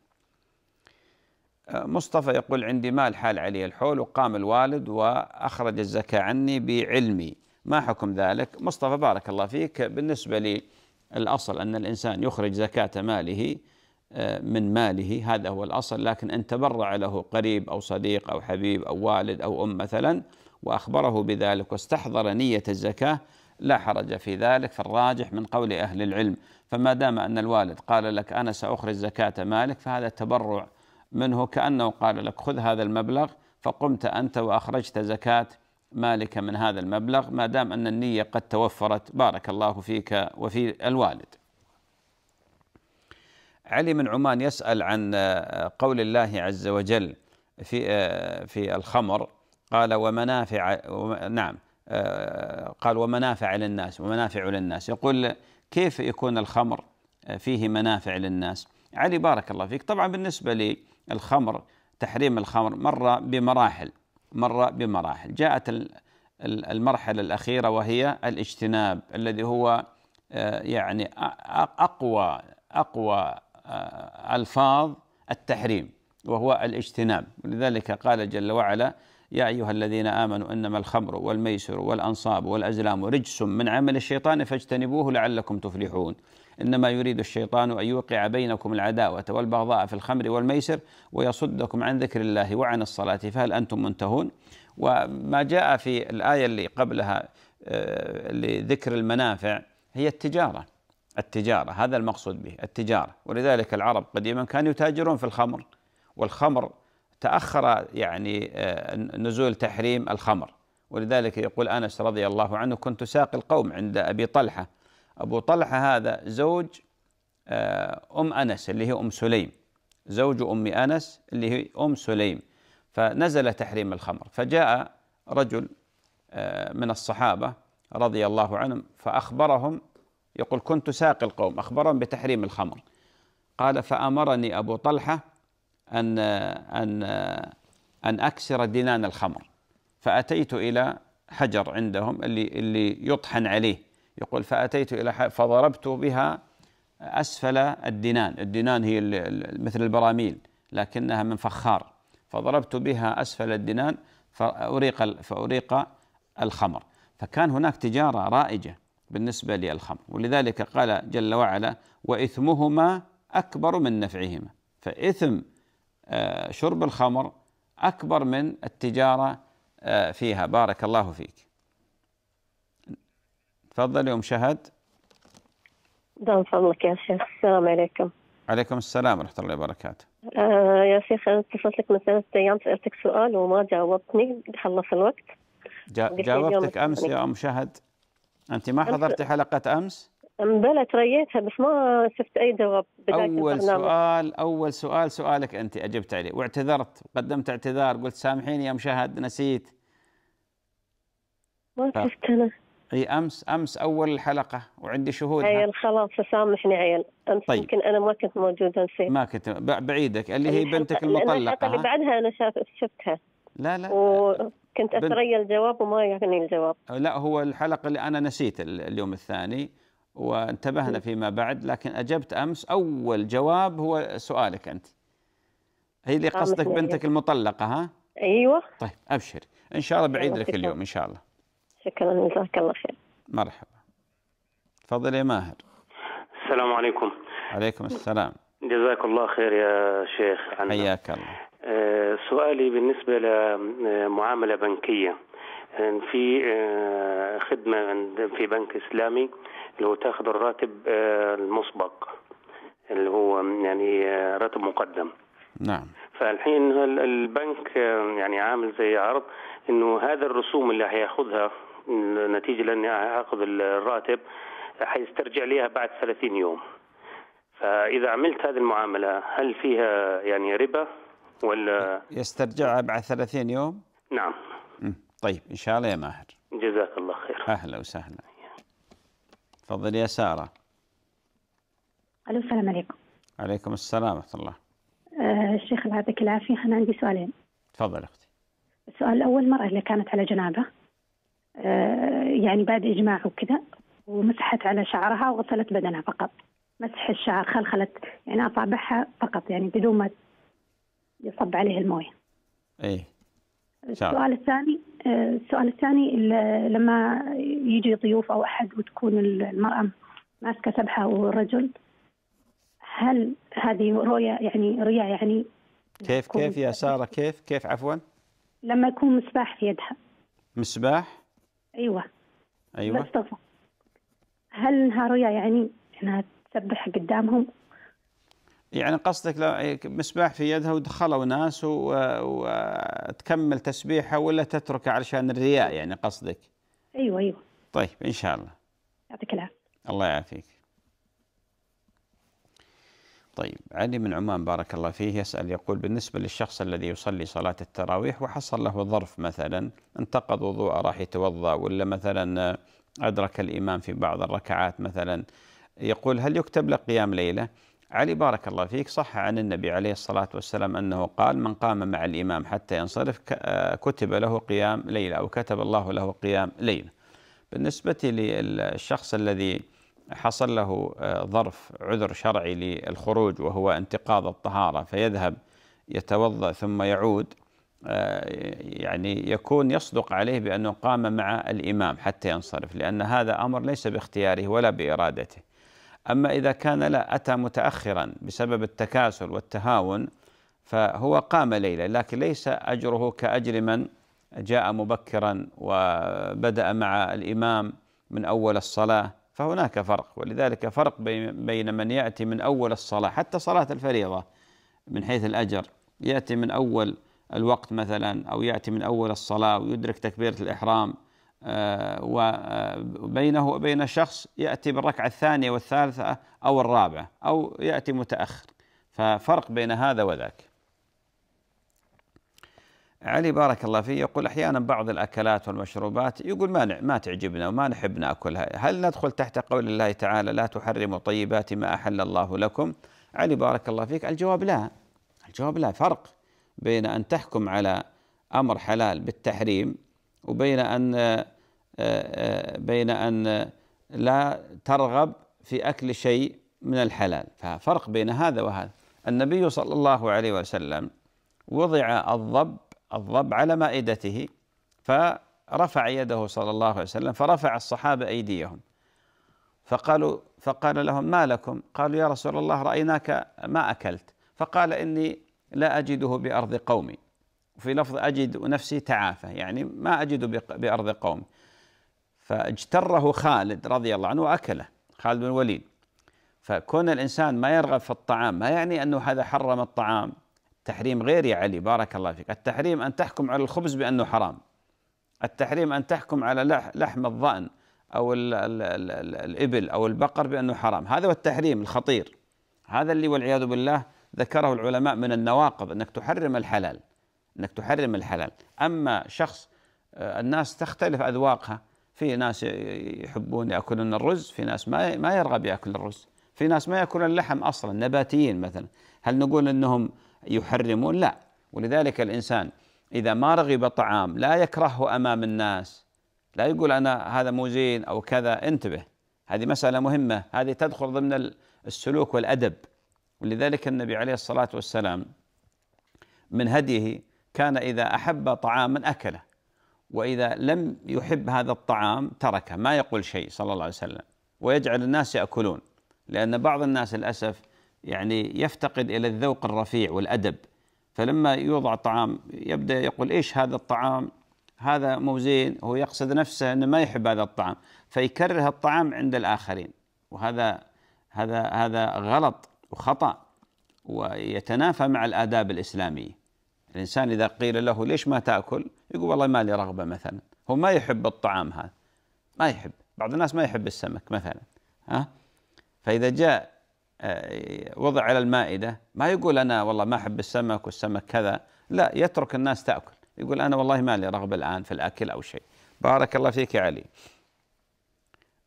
مصطفى يقول عندي مال حال علي الحول وقام الوالد وأخرج الزكاة عني بعلمي ما حكم ذلك مصطفى بارك الله فيك بالنسبة لي الأصل أن الإنسان يخرج زكاة ماله آه، من ماله هذا هو الأصل لكن أن تبرع له قريب أو صديق أو حبيب أو والد أو أم مثلا وأخبره بذلك واستحضر نية الزكاة لا حرج في ذلك فالراجح من قول أهل العلم فما دام أن الوالد قال لك أنا سأخرج زكاة مالك فهذا تبرع منه كأنه قال لك خذ هذا المبلغ فقمت أنت وأخرجت زكاة مالك من هذا المبلغ ما دام أن النية قد توفرت بارك الله فيك وفي الوالد علي من عمان يسأل عن قول الله عز وجل في في الخمر قال ومنافع نعم قال ومنافع للناس ومنافع للناس يقول كيف يكون الخمر فيه منافع للناس علي بارك الله فيك طبعا بالنسبة لي الخمر تحريم الخمر مر بمراحل مر بمراحل جاءت المرحلة الأخيرة وهي الاجتناب الذي هو آه، يعني أقوى أقوى آه، ألفاظ التحريم وهو الاجتناب ولذلك قال جل وعلا يا أيها الذين آمنوا إنما الخمر والميسر والأنصاب والأزلام رجس من عمل الشيطان فاجتنبوه لعلكم تفلحون إنما يريد الشيطان أن يوقع بينكم العداوة والبغضاء في الخمر والميسر ويصدكم عن ذكر الله وعن الصلاة فهل أنتم منتهون وما جاء في الآية اللي قبلها آه، لذكر المنافع هي التجارة التجارة هذا المقصود به التجارة ولذلك العرب قديما كانوا يتاجرون في الخمر والخمر تأخر يعني آه، نزول تحريم الخمر ولذلك يقول أنس رضي الله عنه كنت ساقي القوم عند أبي طلحة أبو طلحة هذا زوج آه، أم أنس اللي هي أم سليم زوج أم أنس اللي هي أم سليم فنزل تحريم الخمر فجاء رجل آه، من الصحابة رضي الله عنهم فأخبرهم يقول كنت ساقي القوم أخبرهم بتحريم الخمر قال فأمرني أبو طلحة أن أن أن أكسر دنان الخمر فأتيت إلى حجر عندهم اللي اللي يطحن عليه يقول فأتيت إلى فضربت بها أسفل الدنان الدنان هي مثل البراميل لكنها من فخار فضربت بها أسفل الدنان فأريق فأريق الخمر فكان هناك تجارة رائجة بالنسبة للخمر ولذلك قال جل وعلا وإثمهما أكبر من نفعهما فإثم آه، شرب الخمر أكبر من التجارة آه، فيها بارك الله فيك تفضل يا ام شهد دام فضلك يا شيخ السلام عليكم عليكم السلام ورحمه الله وبركاته آه يا شيخ اتصلت لك من ثلاثة ايام سالتك سؤال وما جاوبتني خلص الوقت جا... جاوبتك امس يا ام شهد انت ما حضرتي حلقه امس؟ بلى تريتها بس ما شفت اي جواب اول سؤال اول سؤال سؤالك انت اجبت عليه واعتذرت وقدمت اعتذار قلت سامحيني يا ام شهد نسيت ما شفت انا اي امس امس اول الحلقه وعندي شهود عيل خلاص سامحني عيل امس طيب. يمكن انا ما كنت موجوده نسيت ما كنت بعيدك اللي هي بنتك المطلقه اللي بعدها انا شاف شفتها لا لا وكنت اتريى الجواب وما يعني الجواب لا هو الحلقه اللي انا نسيت اليوم الثاني وانتبهنا فيما بعد لكن اجبت امس اول جواب هو سؤالك انت هي اللي قصدك بنتك المطلقه ها ايوه طيب ابشر ان شاء الله بعيد لك اليوم ان شاء الله شكرا جزاك الله خير مرحبا تفضلي يا ماهر السلام عليكم عليكم السلام جزاك الله خير يا شيخ حياك الله آه، سؤالي بالنسبة لمعاملة بنكية آه، في آه، خدمة في بنك إسلامي اللي هو تاخذ الراتب المسبق اللي هو يعني راتب مقدم نعم فالحين البنك يعني عامل زي عرض انه هذا الرسوم اللي هياخذها نتيجه لاني أخذ الراتب حيسترجع ليها بعد 30 يوم فاذا عملت هذه المعامله هل فيها يعني ربا ولا يسترجعها بعد 30 يوم نعم طيب ان شاء الله يا ماهر جزاك الله خير اهلا وسهلا تفضل يا ساره الو السلام عليكم عليكم السلام ورحمه الله الشيخ أه، الله يعطيك العافيه انا عندي سؤالين تفضل اختي السؤال الاول مرة اللي كانت على جنابه آه، يعني بعد إجماع وكذا ومسحت على شعرها وغسلت بدنها فقط مسح الشعر خلخلت يعني أصابعها فقط يعني بدون ما يصب عليه المويه. ايه السؤال الثاني آه، السؤال الثاني لما يجي ضيوف او احد وتكون المراه ماسكه سبحه والرجل هل هذه رؤيه يعني رؤيا يعني كيف كيف يا ساره كيف كيف عفوا؟ لما يكون مسباح في يدها مسباح؟ ايوه ايوه مصطفى هل نهار يعني انها تسبح قدامهم يعني قصدك لو إيه، مسباح في يدها ودخلوا ناس وتكمل تسبيحها ولا تتركها علشان الرياء يعني قصدك ايوه ايوه طيب ان شاء الله يعطيك العافيه الله يعافيك طيب علي من عمان بارك الله فيه يسأل يقول بالنسبة للشخص الذي يصلي صلاة التراويح وحصل له ظرف مثلا انتقض وضوءه راح يتوضأ ولا مثلا أدرك الإمام في بعض الركعات مثلا يقول هل يكتب له قيام ليلة؟ علي بارك الله فيك صح عن النبي عليه الصلاة والسلام أنه قال من قام مع الإمام حتى ينصرف كتب له قيام ليلة أو كتب الله له قيام ليلة بالنسبة للشخص الذي حصل له آه، ظرف عذر شرعي للخروج وهو انتقاض الطهارة فيذهب يتوضأ ثم يعود آه، يعني يكون يصدق عليه بأنه قام مع الإمام حتى ينصرف لأن هذا أمر ليس باختياره ولا بإرادته أما إذا كان لا أتى متأخرا بسبب التكاسل والتهاون فهو قام ليلة لكن ليس أجره كأجر من جاء مبكرا وبدأ مع الإمام من أول الصلاة فهناك فرق ولذلك فرق بين من يأتي من أول الصلاة حتى صلاة الفريضة من حيث الأجر يأتي من أول الوقت مثلا أو يأتي من أول الصلاة ويدرك تكبيرة الإحرام آه، وبينه آه، وبين شخص يأتي بالركعة الثانية والثالثة أو الرابعة أو يأتي متأخر ففرق بين هذا وذاك علي بارك الله فيه يقول احيانا بعض الاكلات والمشروبات يقول ما ما تعجبنا وما نحب ناكلها، هل ندخل تحت قول الله تعالى لا تحرموا طيبات ما احل الله لكم؟ علي بارك الله فيك الجواب لا الجواب لا فرق بين ان تحكم على امر حلال بالتحريم وبين ان آه، آه، بين ان لا ترغب في اكل شيء من الحلال، ففرق بين هذا وهذا. النبي صلى الله عليه وسلم وضع الضب الضب على مائدته فرفع يده صلى الله عليه وسلم فرفع الصحابة أيديهم فقالوا فقال لهم ما لكم قالوا يا رسول الله رأيناك ما أكلت فقال إني لا أجده بأرض قومي وفي لفظ أجد نفسي تعافى يعني ما أجد بأرض قومي فاجتره خالد رضي الله عنه وأكله خالد بن الوليد فكون الإنسان ما يرغب في الطعام ما يعني أنه هذا حرم الطعام تحريم غير يا علي بارك الله فيك التحريم أن تحكم على الخبز بأنه حرام التحريم أن تحكم على لحم الضأن أو الـ الـ الـ الـ الإبل أو البقر بأنه حرام هذا هو التحريم الخطير هذا اللي والعياذ بالله ذكره العلماء من النواقض أنك تحرم الحلال أنك تحرم الحلال أما شخص آه، الناس تختلف أذواقها في ناس يحبون يأكلون الرز في ناس ما ما يرغب يأكل الرز في ناس ما يأكلون اللحم أصلا نباتيين مثلا هل نقول أنهم يحرمون لا ولذلك الإنسان إذا ما رغب طعام لا يكرهه أمام الناس لا يقول أنا هذا مو زين أو كذا انتبه هذه مسألة مهمة هذه تدخل ضمن السلوك والأدب ولذلك النبي عليه الصلاة والسلام من هديه كان إذا أحب طعاما أكله وإذا لم يحب هذا الطعام تركه ما يقول شيء صلى الله عليه وسلم ويجعل الناس يأكلون لأن بعض الناس للأسف يعني يفتقد الى الذوق الرفيع والادب فلما يوضع طعام يبدا يقول ايش هذا الطعام هذا مو زين هو يقصد نفسه انه ما يحب هذا الطعام فيكره الطعام عند الاخرين وهذا هذا هذا غلط وخطا ويتنافى مع الاداب الاسلاميه الانسان اذا قيل له ليش ما تاكل يقول والله ما لي رغبه مثلا هو ما يحب الطعام هذا ما يحب بعض الناس ما يحب السمك مثلا ها فاذا جاء آه، وضع على المائدة ما يقول أنا والله ما أحب السمك والسمك كذا لا يترك الناس تأكل يقول أنا والله ما لي رغبة الآن في الأكل أو شيء بارك الله فيك يا علي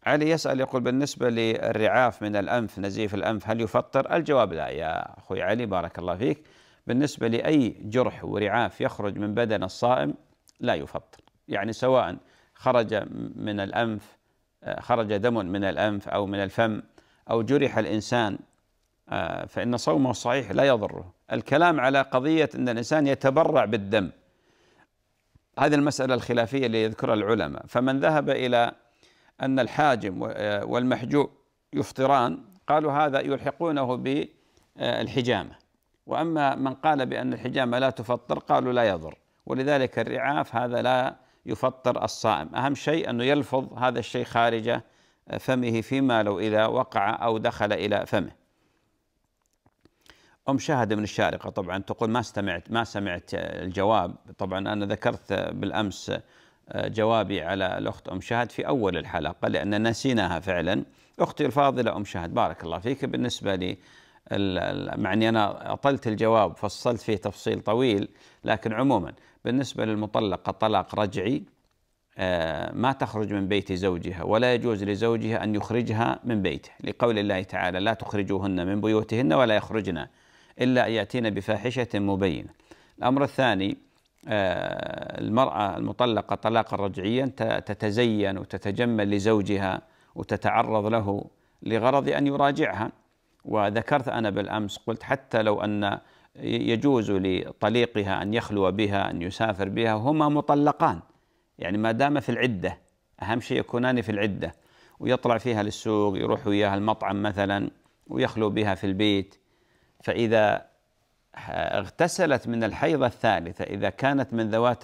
علي يسأل يقول بالنسبة للرعاف من الأنف نزيف الأنف هل يفطر؟ الجواب لا يا أخوي علي بارك الله فيك بالنسبة لأي جرح ورعاف يخرج من بدن الصائم لا يفطر يعني سواء خرج من الأنف آه، خرج دم من الأنف أو من الفم أو جرح الإنسان آه، فإن صومه صحيح لا يضره الكلام على قضية أن الإنسان يتبرع بالدم هذه المسألة الخلافية اللي يذكرها العلماء فمن ذهب إلى أن الحاجم آه، والمحجوب يفطران قالوا هذا يلحقونه بالحجامة آه، وأما من قال بأن الحجامة لا تفطر قالوا لا يضر ولذلك الرعاف هذا لا يفطر الصائم أهم شيء أنه يلفظ هذا الشيء خارجه فمه فيما لو إذا وقع أو دخل إلى فمه أم شاهد من الشارقة طبعا تقول ما استمعت ما سمعت الجواب طبعا أنا ذكرت بالأمس جوابي على الأخت أم شاهد في أول الحلقة لأن نسيناها فعلا أختي الفاضلة أم شاهد بارك الله فيك بالنسبة لي مع أني أنا أطلت الجواب فصلت فيه تفصيل طويل لكن عموما بالنسبة للمطلقة طلاق رجعي آه، ما تخرج من بيت زوجها ولا يجوز لزوجها أن يخرجها من بيته لقول الله تعالى لا تخرجوهن من بيوتهن ولا يخرجن إلا أن يأتين بفاحشة مبينة الأمر الثاني آه، المرأة المطلقة طلاقا رجعيا تتزين وتتجمل لزوجها وتتعرض له لغرض أن يراجعها وذكرت أنا بالأمس قلت حتى لو أن يجوز لطليقها أن يخلو بها أن يسافر بها هما مطلقان يعني ما دام في العدة أهم شيء يكونان في العدة ويطلع فيها للسوق يروح وياها المطعم مثلا ويخلو بها في البيت فإذا اغتسلت من الحيضة الثالثة إذا كانت من ذوات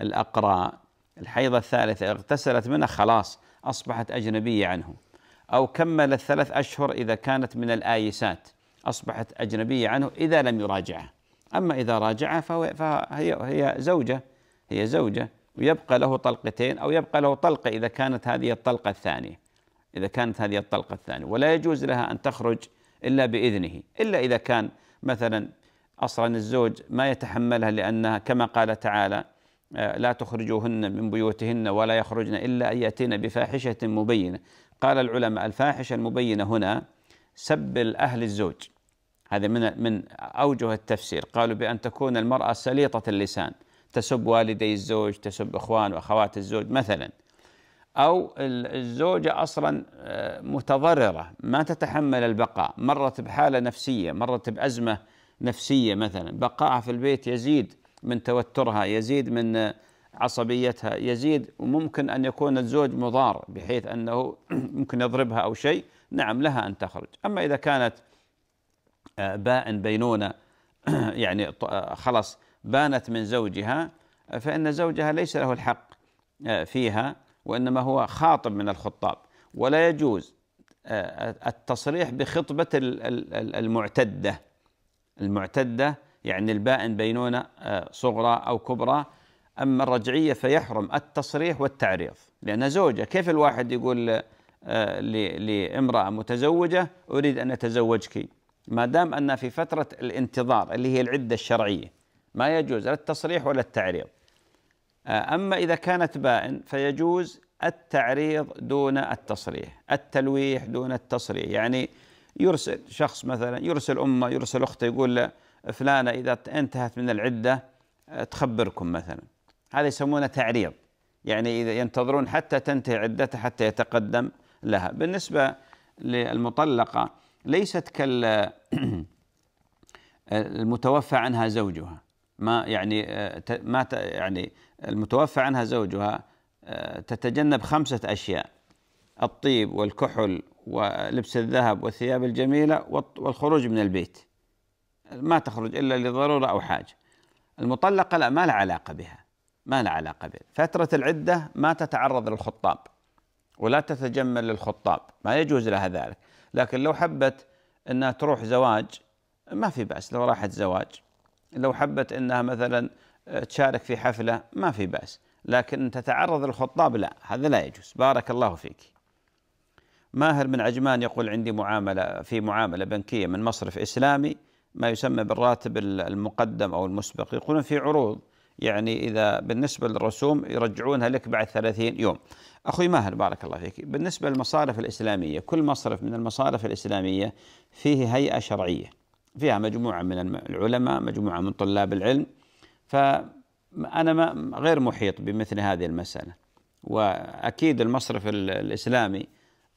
الأقراء الحيضة الثالثة اغتسلت منها خلاص أصبحت أجنبية عنه أو كمل الثلاث أشهر إذا كانت من الآيسات أصبحت أجنبية عنه إذا لم يراجعها أما إذا راجعها فهي زوجة هي زوجة ويبقى له طلقتين أو يبقى له طلقة إذا كانت هذه الطلقة الثانية إذا كانت هذه الطلقة الثانية ولا يجوز لها أن تخرج إلا بإذنه إلا إذا كان مثلا أصلا الزوج ما يتحملها لأنها كما قال تعالى آه، لا تخرجوهن من بيوتهن ولا يخرجن إلا أن يأتين بفاحشة مبينة قال العلماء الفاحشة المبينة هنا سب الأهل الزوج هذا من من أوجه التفسير قالوا بأن تكون المرأة سليطة اللسان تسب والدي الزوج تسب اخوان واخوات الزوج مثلا او الزوجه اصلا آه، متضرره ما تتحمل البقاء مرت بحاله نفسيه مرت بازمه نفسيه مثلا بقائها في البيت يزيد من توترها يزيد من آه، عصبيتها يزيد وممكن ان يكون الزوج مضار بحيث انه ممكن يضربها او شيء نعم لها ان تخرج اما اذا كانت آه، باء بينونه يعني خلاص بانت من زوجها فإن زوجها ليس له الحق آه، فيها وإنما هو خاطب من الخطاب ولا يجوز آه، التصريح بخطبة المعتدة المعتدة يعني البائن بينونة آه، صغرى أو كبرى أما الرجعية فيحرم التصريح والتعريض لأن زوجة كيف الواحد يقول لامرأة متزوجة أريد أن أتزوجك ما دام أن في فترة الانتظار اللي هي العدة الشرعية ما يجوز لا التصريح ولا التعريض آه، أما إذا كانت بائن فيجوز التعريض دون التصريح التلويح دون التصريح يعني يرسل شخص مثلا يرسل أمه يرسل أخته يقول فلانة إذا انتهت من العدة آه، تخبركم مثلا هذا يسمونه تعريض يعني إذا ينتظرون حتى تنتهي عدتها حتى يتقدم لها بالنسبة للمطلقة ليست كال المتوفى عنها زوجها ما يعني آه، ما يعني المتوفى عنها زوجها آه، تتجنب خمسة أشياء الطيب والكحل ولبس الذهب والثياب الجميلة والخروج من البيت ما تخرج إلا لضرورة أو حاجة المطلقة لا ما لها علاقة بها ما لها علاقة بها فترة العدة ما تتعرض للخطاب ولا تتجمل للخطاب ما يجوز لها ذلك لكن لو حبت أنها تروح زواج ما في بأس لو راحت زواج لو حبت انها مثلا آه، تشارك في حفله ما في باس لكن تتعرض للخطاب لا هذا لا يجوز بارك الله فيك ماهر من عجمان يقول عندي معامله في معامله بنكيه من مصرف اسلامي ما يسمى بالراتب المقدم او المسبق يقولون في عروض يعني اذا بالنسبه للرسوم يرجعونها لك بعد 30 يوم. اخوي ماهر بارك الله فيك، بالنسبه للمصارف الاسلاميه كل مصرف من المصارف الاسلاميه فيه هيئه شرعيه فيها مجموعة من العلماء مجموعة من طلاب العلم فأنا ما غير محيط بمثل هذه المسألة وأكيد المصرف الإسلامي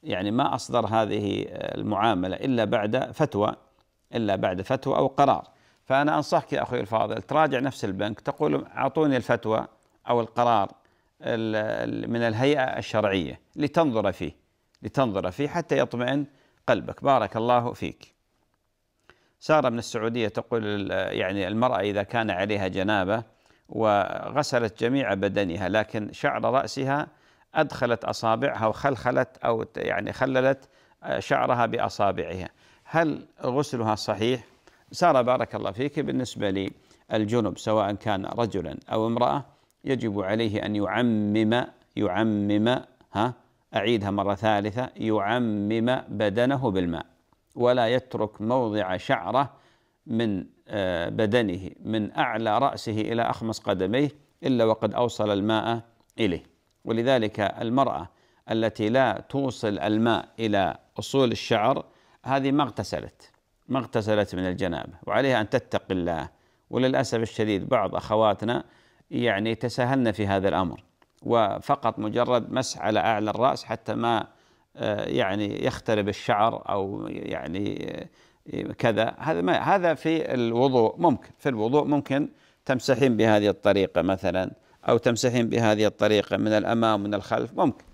يعني ما أصدر هذه المعاملة إلا بعد فتوى إلا بعد فتوى أو قرار فأنا أنصحك يا أخي الفاضل تراجع نفس البنك تقول أعطوني الفتوى أو القرار من الهيئة الشرعية لتنظر فيه لتنظر فيه حتى يطمئن قلبك بارك الله فيك سارة من السعودية تقول يعني المرأة إذا كان عليها جنابة وغسلت جميع بدنها لكن شعر رأسها أدخلت أصابعها وخلخلت أو يعني خللت آه، شعرها بأصابعها هل غسلها صحيح؟ سارة بارك الله فيك بالنسبة للجنب سواء كان رجلا أو امرأة يجب عليه أن يعمم يعمم ها أعيدها مرة ثالثة يعمم بدنه بالماء ولا يترك موضع شعره من آه، بدنه من اعلى راسه الى اخمص قدميه الا وقد اوصل الماء اليه ولذلك المراه التي لا توصل الماء الى اصول الشعر هذه ما اغتسلت ما اغتسلت من الجنابه وعليها ان تتقي الله وللاسف الشديد بعض اخواتنا يعني تساهلنا في هذا الامر وفقط مجرد مسح على اعلى الراس حتى ما يعني يخترب الشعر او يعني كذا هذا ما هذا في الوضوء ممكن في الوضوء ممكن تمسحين بهذه الطريقه مثلا او تمسحين بهذه الطريقه من الامام ومن الخلف ممكن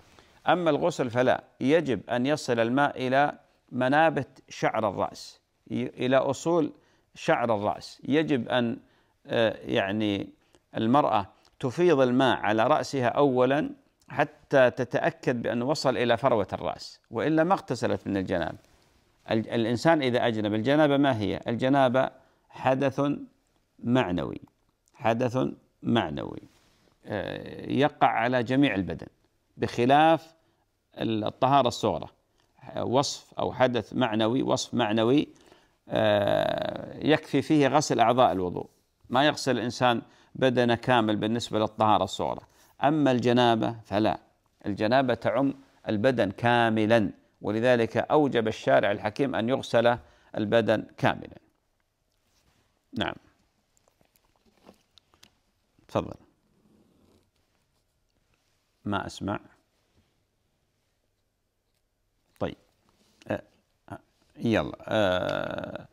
اما الغسل فلا يجب ان يصل الماء الى منابت شعر الراس الى اصول شعر الراس يجب ان آه، يعني المراه تفيض الماء على راسها اولا حتى تتأكد بأنه وصل إلى فروة الرأس وإلا ما اغتسلت من الجناب الإنسان إذا أجنب الجنابة ما هي الجنابة حدث معنوي حدث معنوي آه، يقع على جميع البدن بخلاف الطهارة الصغرى وصف أو حدث معنوي وصف معنوي آه، يكفي فيه غسل أعضاء الوضوء ما يغسل الإنسان بدنه كامل بالنسبة للطهارة الصغرى أما الجنابة فلا الجنابة تعم البدن كاملا ولذلك أوجب الشارع الحكيم أن يغسل البدن كاملا نعم تفضل ما أسمع طيب يلا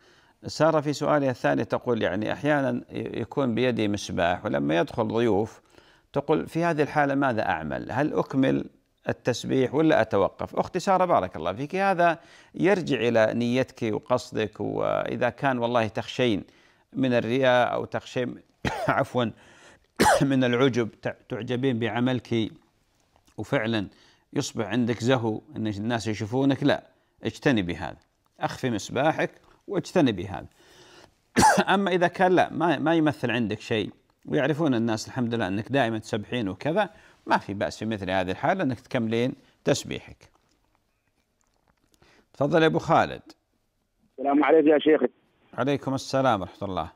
سارة في سؤالها الثاني تقول يعني أحيانا يكون بيدي مصباح ولما يدخل ضيوف تقول في هذه الحالة ماذا أعمل هل أكمل التسبيح ولا أتوقف أختي سارة بارك الله فيك هذا يرجع إلى نيتك وقصدك وإذا كان والله تخشين من الرياء أو تخشين عفوا من العجب تعجبين بعملك وفعلا يصبح عندك زهو ان الناس يشوفونك لا اجتنبي هذا اخفي مسباحك واجتنبي هذا اما اذا كان لا ما يمثل عندك شيء ويعرفون الناس الحمد لله أنك دائما تسبحين وكذا ما في بأس في مثل هذه الحالة أنك تكملين تسبيحك تفضل يا أبو خالد السلام عليك يا شيخي عليكم السلام ورحمة الله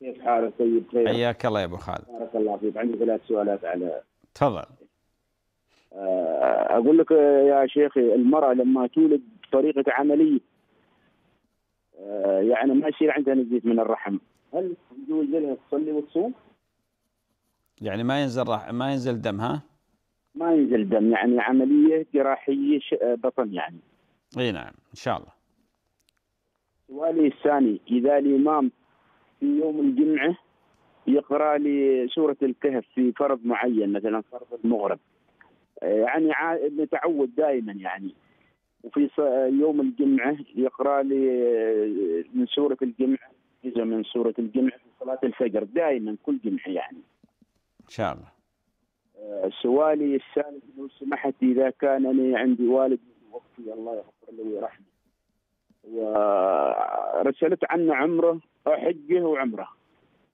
كيف حالك طيب خير حياك الله يا أبو خالد بارك الله فيك عندي ثلاث سؤالات على تفضل آه، أقول لك يا شيخي المرأة لما تولد بطريقة عملية آه، يعني ما يصير عندها نزيف من الرحم هل يجوز لها تصلي وتصوم؟ يعني ما ينزل راح ما ينزل دم ها؟ ما ينزل دم يعني عمليه جراحيه بطن يعني. اي نعم ان شاء الله. سؤالي الثاني اذا الامام في يوم الجمعه يقرا لي سوره الكهف في فرض معين مثلا فرض المغرب آه، يعني متعود دائما يعني وفي يوم الجمعه يقرا لي آه، من سوره الجمعه جزء من سوره الجمعه في صلاه الفجر دائما كل جمعه يعني ان شاء الله آه، سؤالي الثالث لو سمحت اذا كان انا عندي والد وقتي الله يغفر له ويرحمه ورسلت عنه عمره حجه وعمره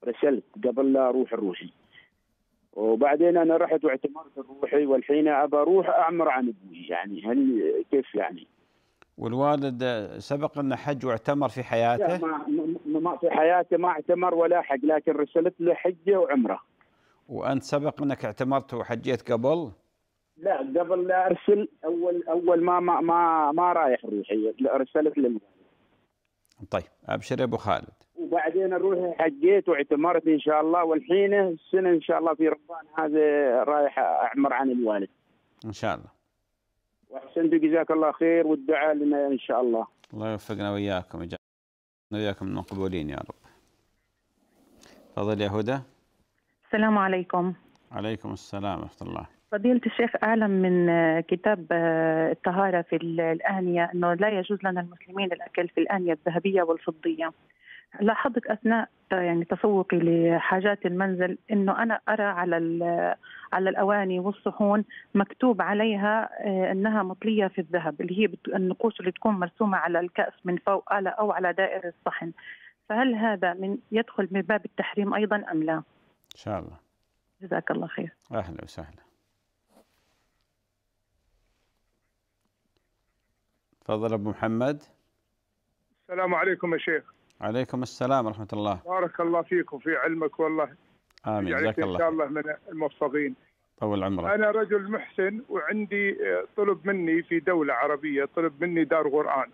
رسلت قبل لا اروح روحي وبعدين انا رحت واعتمرت روحي والحين ابى اروح اعمر عن ابوي يعني هل كيف يعني؟ والوالد سبق انه حج واعتمر في حياته؟ ما في حياته ما اعتمر ولا حج لكن رسلت له حجه وعمره. وانت سبق انك اعتمرت وحجيت قبل؟ لا قبل لا ارسل اول اول ما ما ما, ما رايح روحي ارسلت لل طيب ابشر يا ابو خالد وبعدين اروح حجيت واعتمرت ان شاء الله والحين السنه ان شاء الله في رمضان هذا رايح اعمر عن الوالد ان شاء الله واحسنت جزاك الله خير والدعاء لنا ان شاء الله الله يوفقنا وإياكم وياكم وإياكم من المقبولين يا رب تفضل يا هدى السلام عليكم عليكم السلام ورحمة الله فضيلة الشيخ أعلم من كتاب آه، الطهارة في الآنية أنه لا يجوز لنا المسلمين الأكل في الآنية الذهبية والفضية لاحظت أثناء يعني تسوقي لحاجات المنزل أنه أنا أرى على على الأواني والصحون مكتوب عليها آه، أنها مطلية في الذهب اللي هي النقوش اللي تكون مرسومة على الكأس من فوق أو على دائرة الصحن فهل هذا من يدخل من باب التحريم أيضا أم لا؟ إن شاء الله جزاك الله خير أهلا وسهلا تفضل أبو محمد السلام عليكم يا شيخ عليكم السلام ورحمة الله بارك الله فيكم في علمك والله آمين يعني جزاك الله إن شاء الله من الموفقين طول عمرك أنا رجل محسن وعندي آه، طلب مني في دولة عربية طلب مني دار قرآن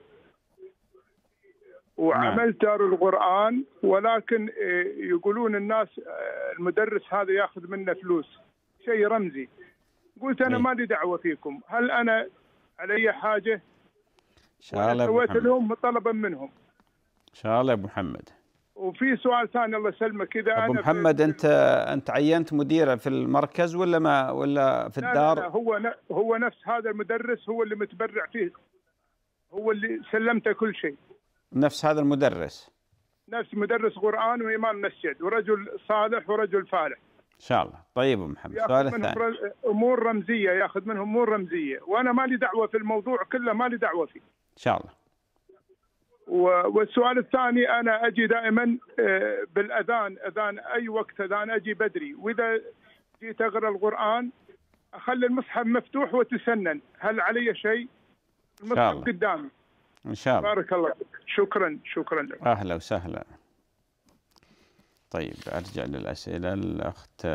نعم. وعمل دار القرآن ولكن آه، يقولون الناس آه، المدرس هذا ياخذ منه فلوس شيء رمزي قلت أنا إيه. ما لي دعوة فيكم هل أنا علي حاجة إن شاء الله سويت لهم طلبا منهم إن شاء الله يا أبو محمد وفي سؤال ثاني الله يسلمك كذا أبو أنا محمد أنت أنت عينت مديرة في المركز ولا ما ولا في الدار؟ لا لا هو هو نفس هذا المدرس هو اللي متبرع فيه هو اللي سلمته كل شيء نفس هذا المدرس نفس مدرس قرآن وإمام مسجد ورجل صالح ورجل فالح إن شاء الله طيب محمد سؤال ثاني أمور رمزية ياخذ منهم أمور رمزية وأنا ما لي دعوة في الموضوع كله ما لي دعوة فيه إن شاء الله والسؤال الثاني انا اجي دائما آه، بالاذان اذان اي وقت اذان اجي بدري واذا جيت اقرا القران اخلي المصحف مفتوح وتسنن هل علي شيء؟ المصحف قدامي ان شاء الله بارك الله فيك شكرا شكرا لك اهلا وسهلا طيب ارجع للاسئله الاخت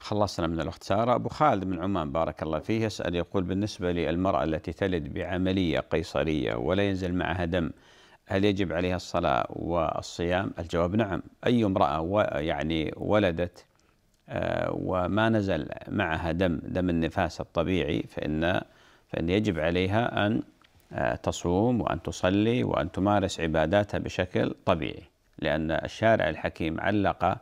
خلصنا من الاخت ساره ابو خالد من عمان بارك الله فيه يسال يقول بالنسبه للمراه التي تلد بعمليه قيصريه ولا ينزل معها دم هل يجب عليها الصلاه والصيام؟ الجواب نعم اي امراه يعني ولدت آه، وما نزل معها دم دم النفاس الطبيعي فإن فإن يجب عليها أن آه، تصوم وأن تصلي وأن تمارس عباداتها بشكل طبيعي لأن الشارع الحكيم علق آه،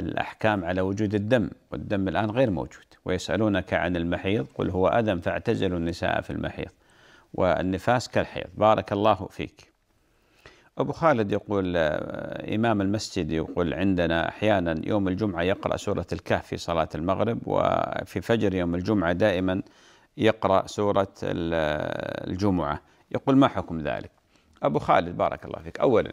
الأحكام على وجود الدم والدم الآن غير موجود ويسألونك عن المحيض قل هو أدم فاعتزلوا النساء في المحيض والنفاس كالحيض بارك الله فيك أبو خالد يقول آه، إمام المسجد يقول عندنا أحيانا يوم الجمعة يقرأ سورة الكهف في صلاة المغرب وفي فجر يوم الجمعة دائما يقرأ سورة الجمعة يقول ما حكم ذلك أبو خالد بارك الله فيك أولا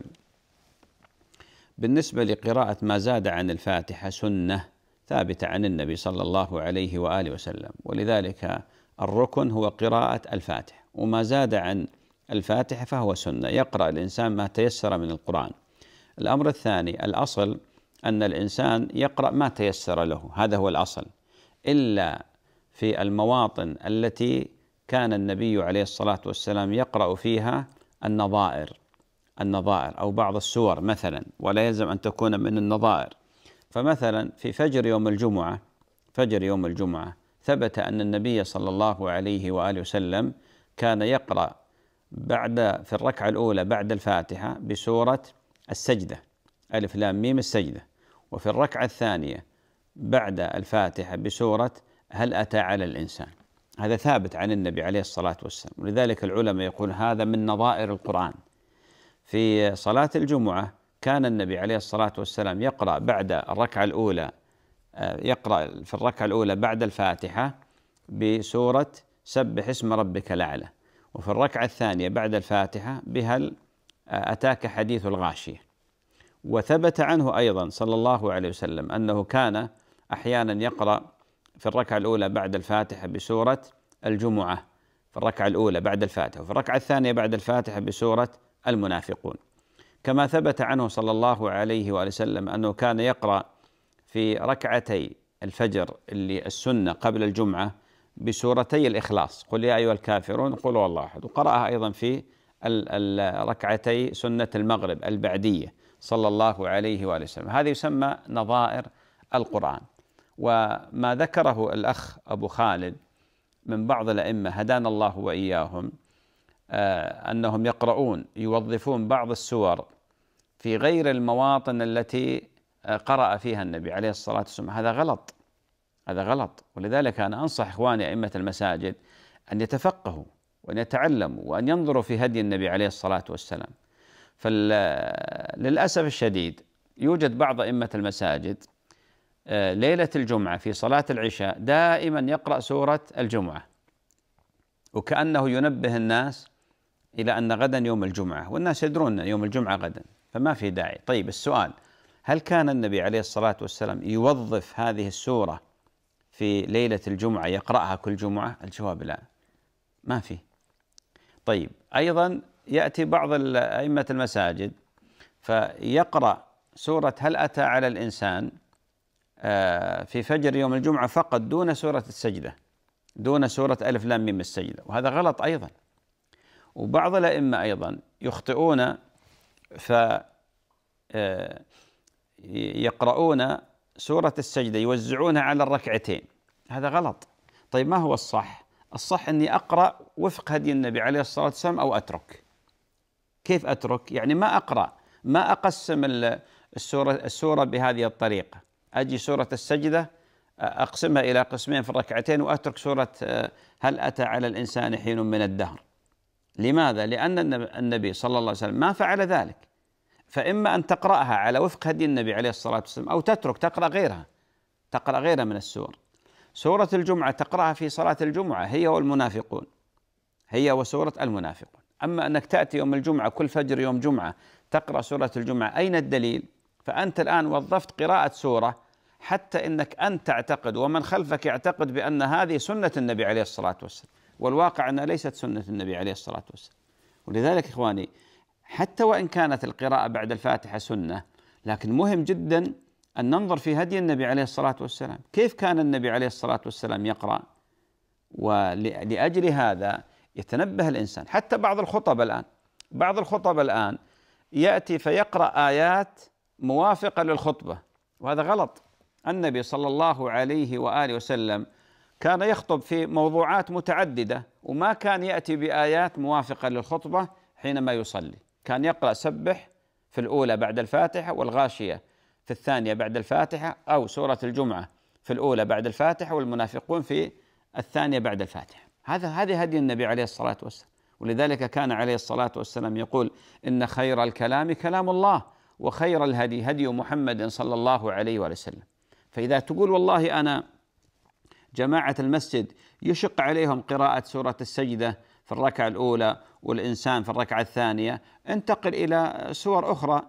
بالنسبة لقراءة ما زاد عن الفاتحة سنة ثابتة عن النبي صلى الله عليه وآله وسلم ولذلك الركن هو قراءة الفاتحة وما زاد عن الفاتحة فهو سنة يقرأ الإنسان ما تيسر من القرآن الأمر الثاني الأصل أن الإنسان يقرأ ما تيسر له هذا هو الأصل إلا في المواطن التي كان النبي عليه الصلاه والسلام يقرا فيها النظائر النظائر او بعض السور مثلا ولا يلزم ان تكون من النظائر فمثلا في فجر يوم الجمعه فجر يوم الجمعه ثبت ان النبي صلى الله عليه واله وسلم كان يقرا بعد في الركعه الاولى بعد الفاتحه بسوره السجده الف لام ميم السجده وفي الركعه الثانيه بعد الفاتحه بسوره هل أتى على الإنسان هذا ثابت عن النبي عليه الصلاة والسلام ولذلك العلماء يقول هذا من نظائر القرآن في صلاة الجمعة كان النبي عليه الصلاة والسلام يقرأ بعد الركعة الأولى آه، يقرأ في الركعة الأولى بعد الفاتحة بسورة سبح اسم ربك الأعلى وفي الركعة الثانية بعد الفاتحة بهل آه، أتاك حديث الغاشية وثبت عنه أيضا صلى الله عليه وسلم أنه كان أحيانا يقرأ في الركعة الأولى بعد الفاتحة بسورة الجمعة في الركعة الأولى بعد الفاتحة وفي الركعة الثانية بعد الفاتحة بسورة المنافقون كما ثبت عنه صلى الله عليه وآله وسلم أنه كان يقرأ في ركعتي الفجر اللي السنة قبل الجمعة بسورتي الإخلاص قل يا أيها الكافرون قل والله أحد وقرأها أيضا في ركعتي سنة المغرب البعدية صلى الله عليه وآله وسلم هذا يسمى نظائر القرآن وما ذكره الأخ أبو خالد من بعض الأئمة هدانا الله وإياهم آه، أنهم يقرؤون يوظفون بعض السور في غير المواطن التي آه، قرأ فيها النبي عليه الصلاة والسلام هذا غلط هذا غلط ولذلك أنا أنصح إخواني أئمة المساجد أن يتفقهوا وأن يتعلموا وأن ينظروا في هدي النبي عليه الصلاة والسلام فللأسف آه، الشديد يوجد بعض أئمة المساجد آه، ليلة الجمعة في صلاة العشاء دائما يقرأ سورة الجمعة وكأنه ينبه الناس إلى أن غدا يوم الجمعة والناس يدرون يوم الجمعة غدا فما في داعي طيب السؤال هل كان النبي عليه الصلاة والسلام يوظف هذه السورة في ليلة الجمعة يقرأها كل جمعة الجواب لا ما في طيب أيضا يأتي بعض أئمة المساجد فيقرأ سورة هل أتى على الإنسان آه، في فجر يوم الجمعة فقط دون سورة السجدة دون سورة ألف لام ميم السجدة وهذا غلط أيضا وبعض الأئمة أيضا يخطئون ف آه، يقرؤون سورة السجدة يوزعونها على الركعتين هذا غلط طيب ما هو الصح؟ الصح أني أقرأ وفق هدي النبي عليه الصلاة والسلام أو أترك كيف أترك؟ يعني ما أقرأ ما أقسم السورة, السورة بهذه الطريقة أجي سورة السجدة أقسمها إلى قسمين في الركعتين وأترك سورة هل أتى على الإنسان حين من الدهر لماذا؟ لأن النبي صلى الله عليه وسلم ما فعل ذلك فإما أن تقرأها على وفق هدي النبي عليه الصلاة والسلام أو تترك تقرأ غيرها تقرأ غيرها من السور سورة الجمعة تقرأها في صلاة الجمعة هي والمنافقون هي وسورة المنافقون أما أنك تأتي يوم الجمعة كل فجر يوم جمعة تقرأ سورة الجمعة أين الدليل؟ فأنت الآن وظفت قراءة سورة حتى أنك أنت تعتقد ومن خلفك يعتقد بأن هذه سنة النبي عليه الصلاة والسلام والواقع أنها ليست سنة النبي عليه الصلاة والسلام ولذلك إخواني حتى وإن كانت القراءة بعد الفاتحة سنة لكن مهم جدا أن ننظر في هدي النبي عليه الصلاة والسلام كيف كان النبي عليه الصلاة والسلام يقرأ ولأجل هذا يتنبه الإنسان حتى بعض الخطب الآن بعض الخطب الآن يأتي فيقرأ آيات موافقة للخطبة وهذا غلط النبي صلى الله عليه وآله وسلم كان يخطب في موضوعات متعددة وما كان يأتي بآيات موافقة للخطبة حينما يصلي كان يقرأ سبح في الأولى بعد الفاتحة والغاشية في الثانية بعد الفاتحة أو سورة الجمعة في الأولى بعد الفاتحة والمنافقون في الثانية بعد الفاتحة هذا هذه هدي النبي عليه الصلاة والسلام ولذلك كان عليه الصلاة والسلام يقول إن خير الكلام كلام الله وخير الهدي هدي محمد صلى الله عليه وآله وسلم فإذا تقول والله أنا جماعة المسجد يشق عليهم قراءة سورة السجدة في الركعة الأولى والإنسان في الركعة الثانية انتقل إلى سور أخرى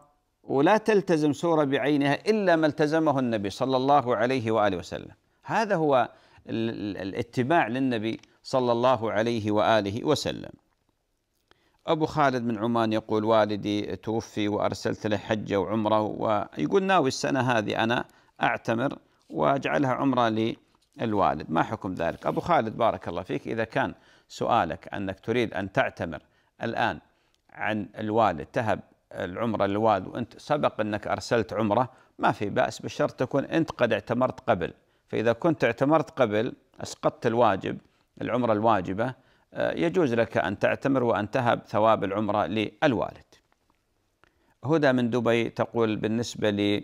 ولا تلتزم سورة بعينها إلا ما التزمه النبي صلى الله عليه وآله وسلم هذا هو الاتباع للنبي صلى الله عليه وآله وسلم أبو خالد من عمان يقول والدي توفي وأرسلت له حجة وعمرة ويقول ناوي السنة هذه أنا أعتمر وأجعلها عمرة للوالد ما حكم ذلك أبو خالد بارك الله فيك إذا كان سؤالك أنك تريد أن تعتمر الآن عن الوالد تهب العمرة للوالد وأنت سبق أنك أرسلت عمرة ما في بأس بشرط تكون أنت قد اعتمرت قبل فإذا كنت اعتمرت قبل أسقطت الواجب العمرة الواجبة آه، يجوز لك أن تعتمر وأن تهب ثواب العمرة للوالد هدى من دبي تقول بالنسبة لي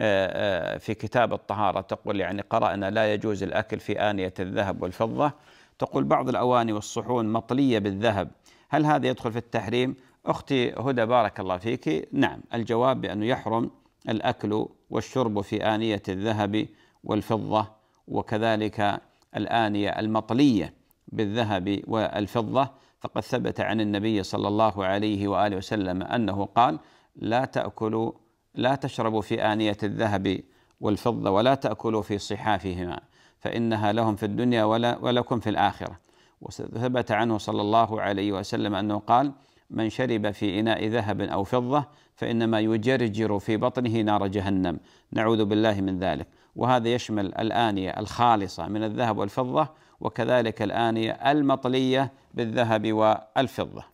آه، آه، في كتاب الطهارة تقول يعني قرأنا لا يجوز الأكل في آنية الذهب والفضة تقول بعض الأواني والصحون مطلية بالذهب هل هذا يدخل في التحريم؟ أختي هدى بارك الله فيك نعم الجواب بأنه يحرم الأكل والشرب في آنية الذهب والفضة وكذلك الآنية المطلية بالذهب والفضة فقد ثبت عن النبي صلى الله عليه وآله وسلم أنه قال لا تأكلوا لا تشربوا في آنية الذهب والفضة ولا تأكلوا في صحافهما فإنها لهم في الدنيا ولا ولكم في الآخرة وثبت عنه صلى الله عليه وسلم أنه قال من شرب في إناء ذهب أو فضة فإنما يجرجر في بطنه نار جهنم نعوذ بالله من ذلك وهذا يشمل الآنية الخالصة من الذهب والفضة وكذلك الآنية المطلية بالذهب والفضة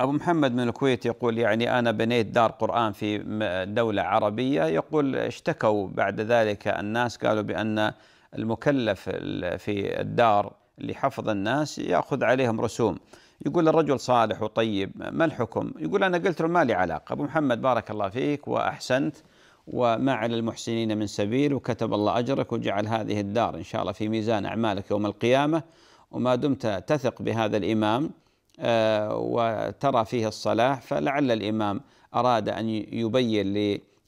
أبو محمد من الكويت يقول يعني أنا بنيت دار قرآن في دولة عربية يقول اشتكوا بعد ذلك الناس قالوا بأن المكلف في الدار لحفظ الناس يأخذ عليهم رسوم يقول الرجل صالح وطيب ما الحكم يقول أنا قلت له ما لي علاقة أبو محمد بارك الله فيك وأحسنت وما على المحسنين من سبيل وكتب الله أجرك وجعل هذه الدار إن شاء الله في ميزان أعمالك يوم القيامة وما دمت تثق بهذا الإمام آه، وترى فيه الصلاح فلعل الإمام أراد أن يبين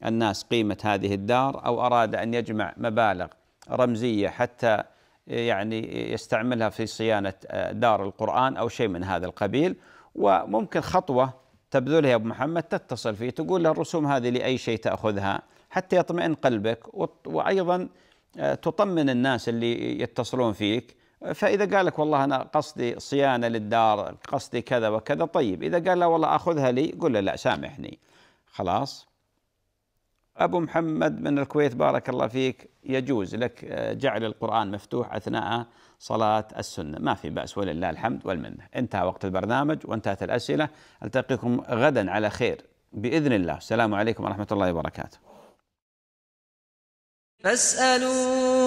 للناس قيمة هذه الدار أو أراد أن يجمع مبالغ رمزية حتى آه، يعني يستعملها في صيانة آه، دار القرآن أو شيء من هذا القبيل وممكن خطوة تبذلها يا ابو محمد تتصل فيه تقول له الرسوم هذه لاي شيء تاخذها حتى يطمئن قلبك وايضا آه، تطمن الناس اللي يتصلون فيك فاذا قال لك والله انا قصدي صيانه للدار قصدي كذا وكذا طيب اذا قال لا والله اخذها لي قل له لا سامحني خلاص ابو محمد من الكويت بارك الله فيك يجوز لك آه، جعل القران مفتوح اثناء صلاة السنة ما في بأس ولله الحمد والمنة انتهى وقت البرنامج وانتهت الأسئلة ألتقيكم غدا على خير بإذن الله السلام عليكم ورحمة الله وبركاته فاسألوا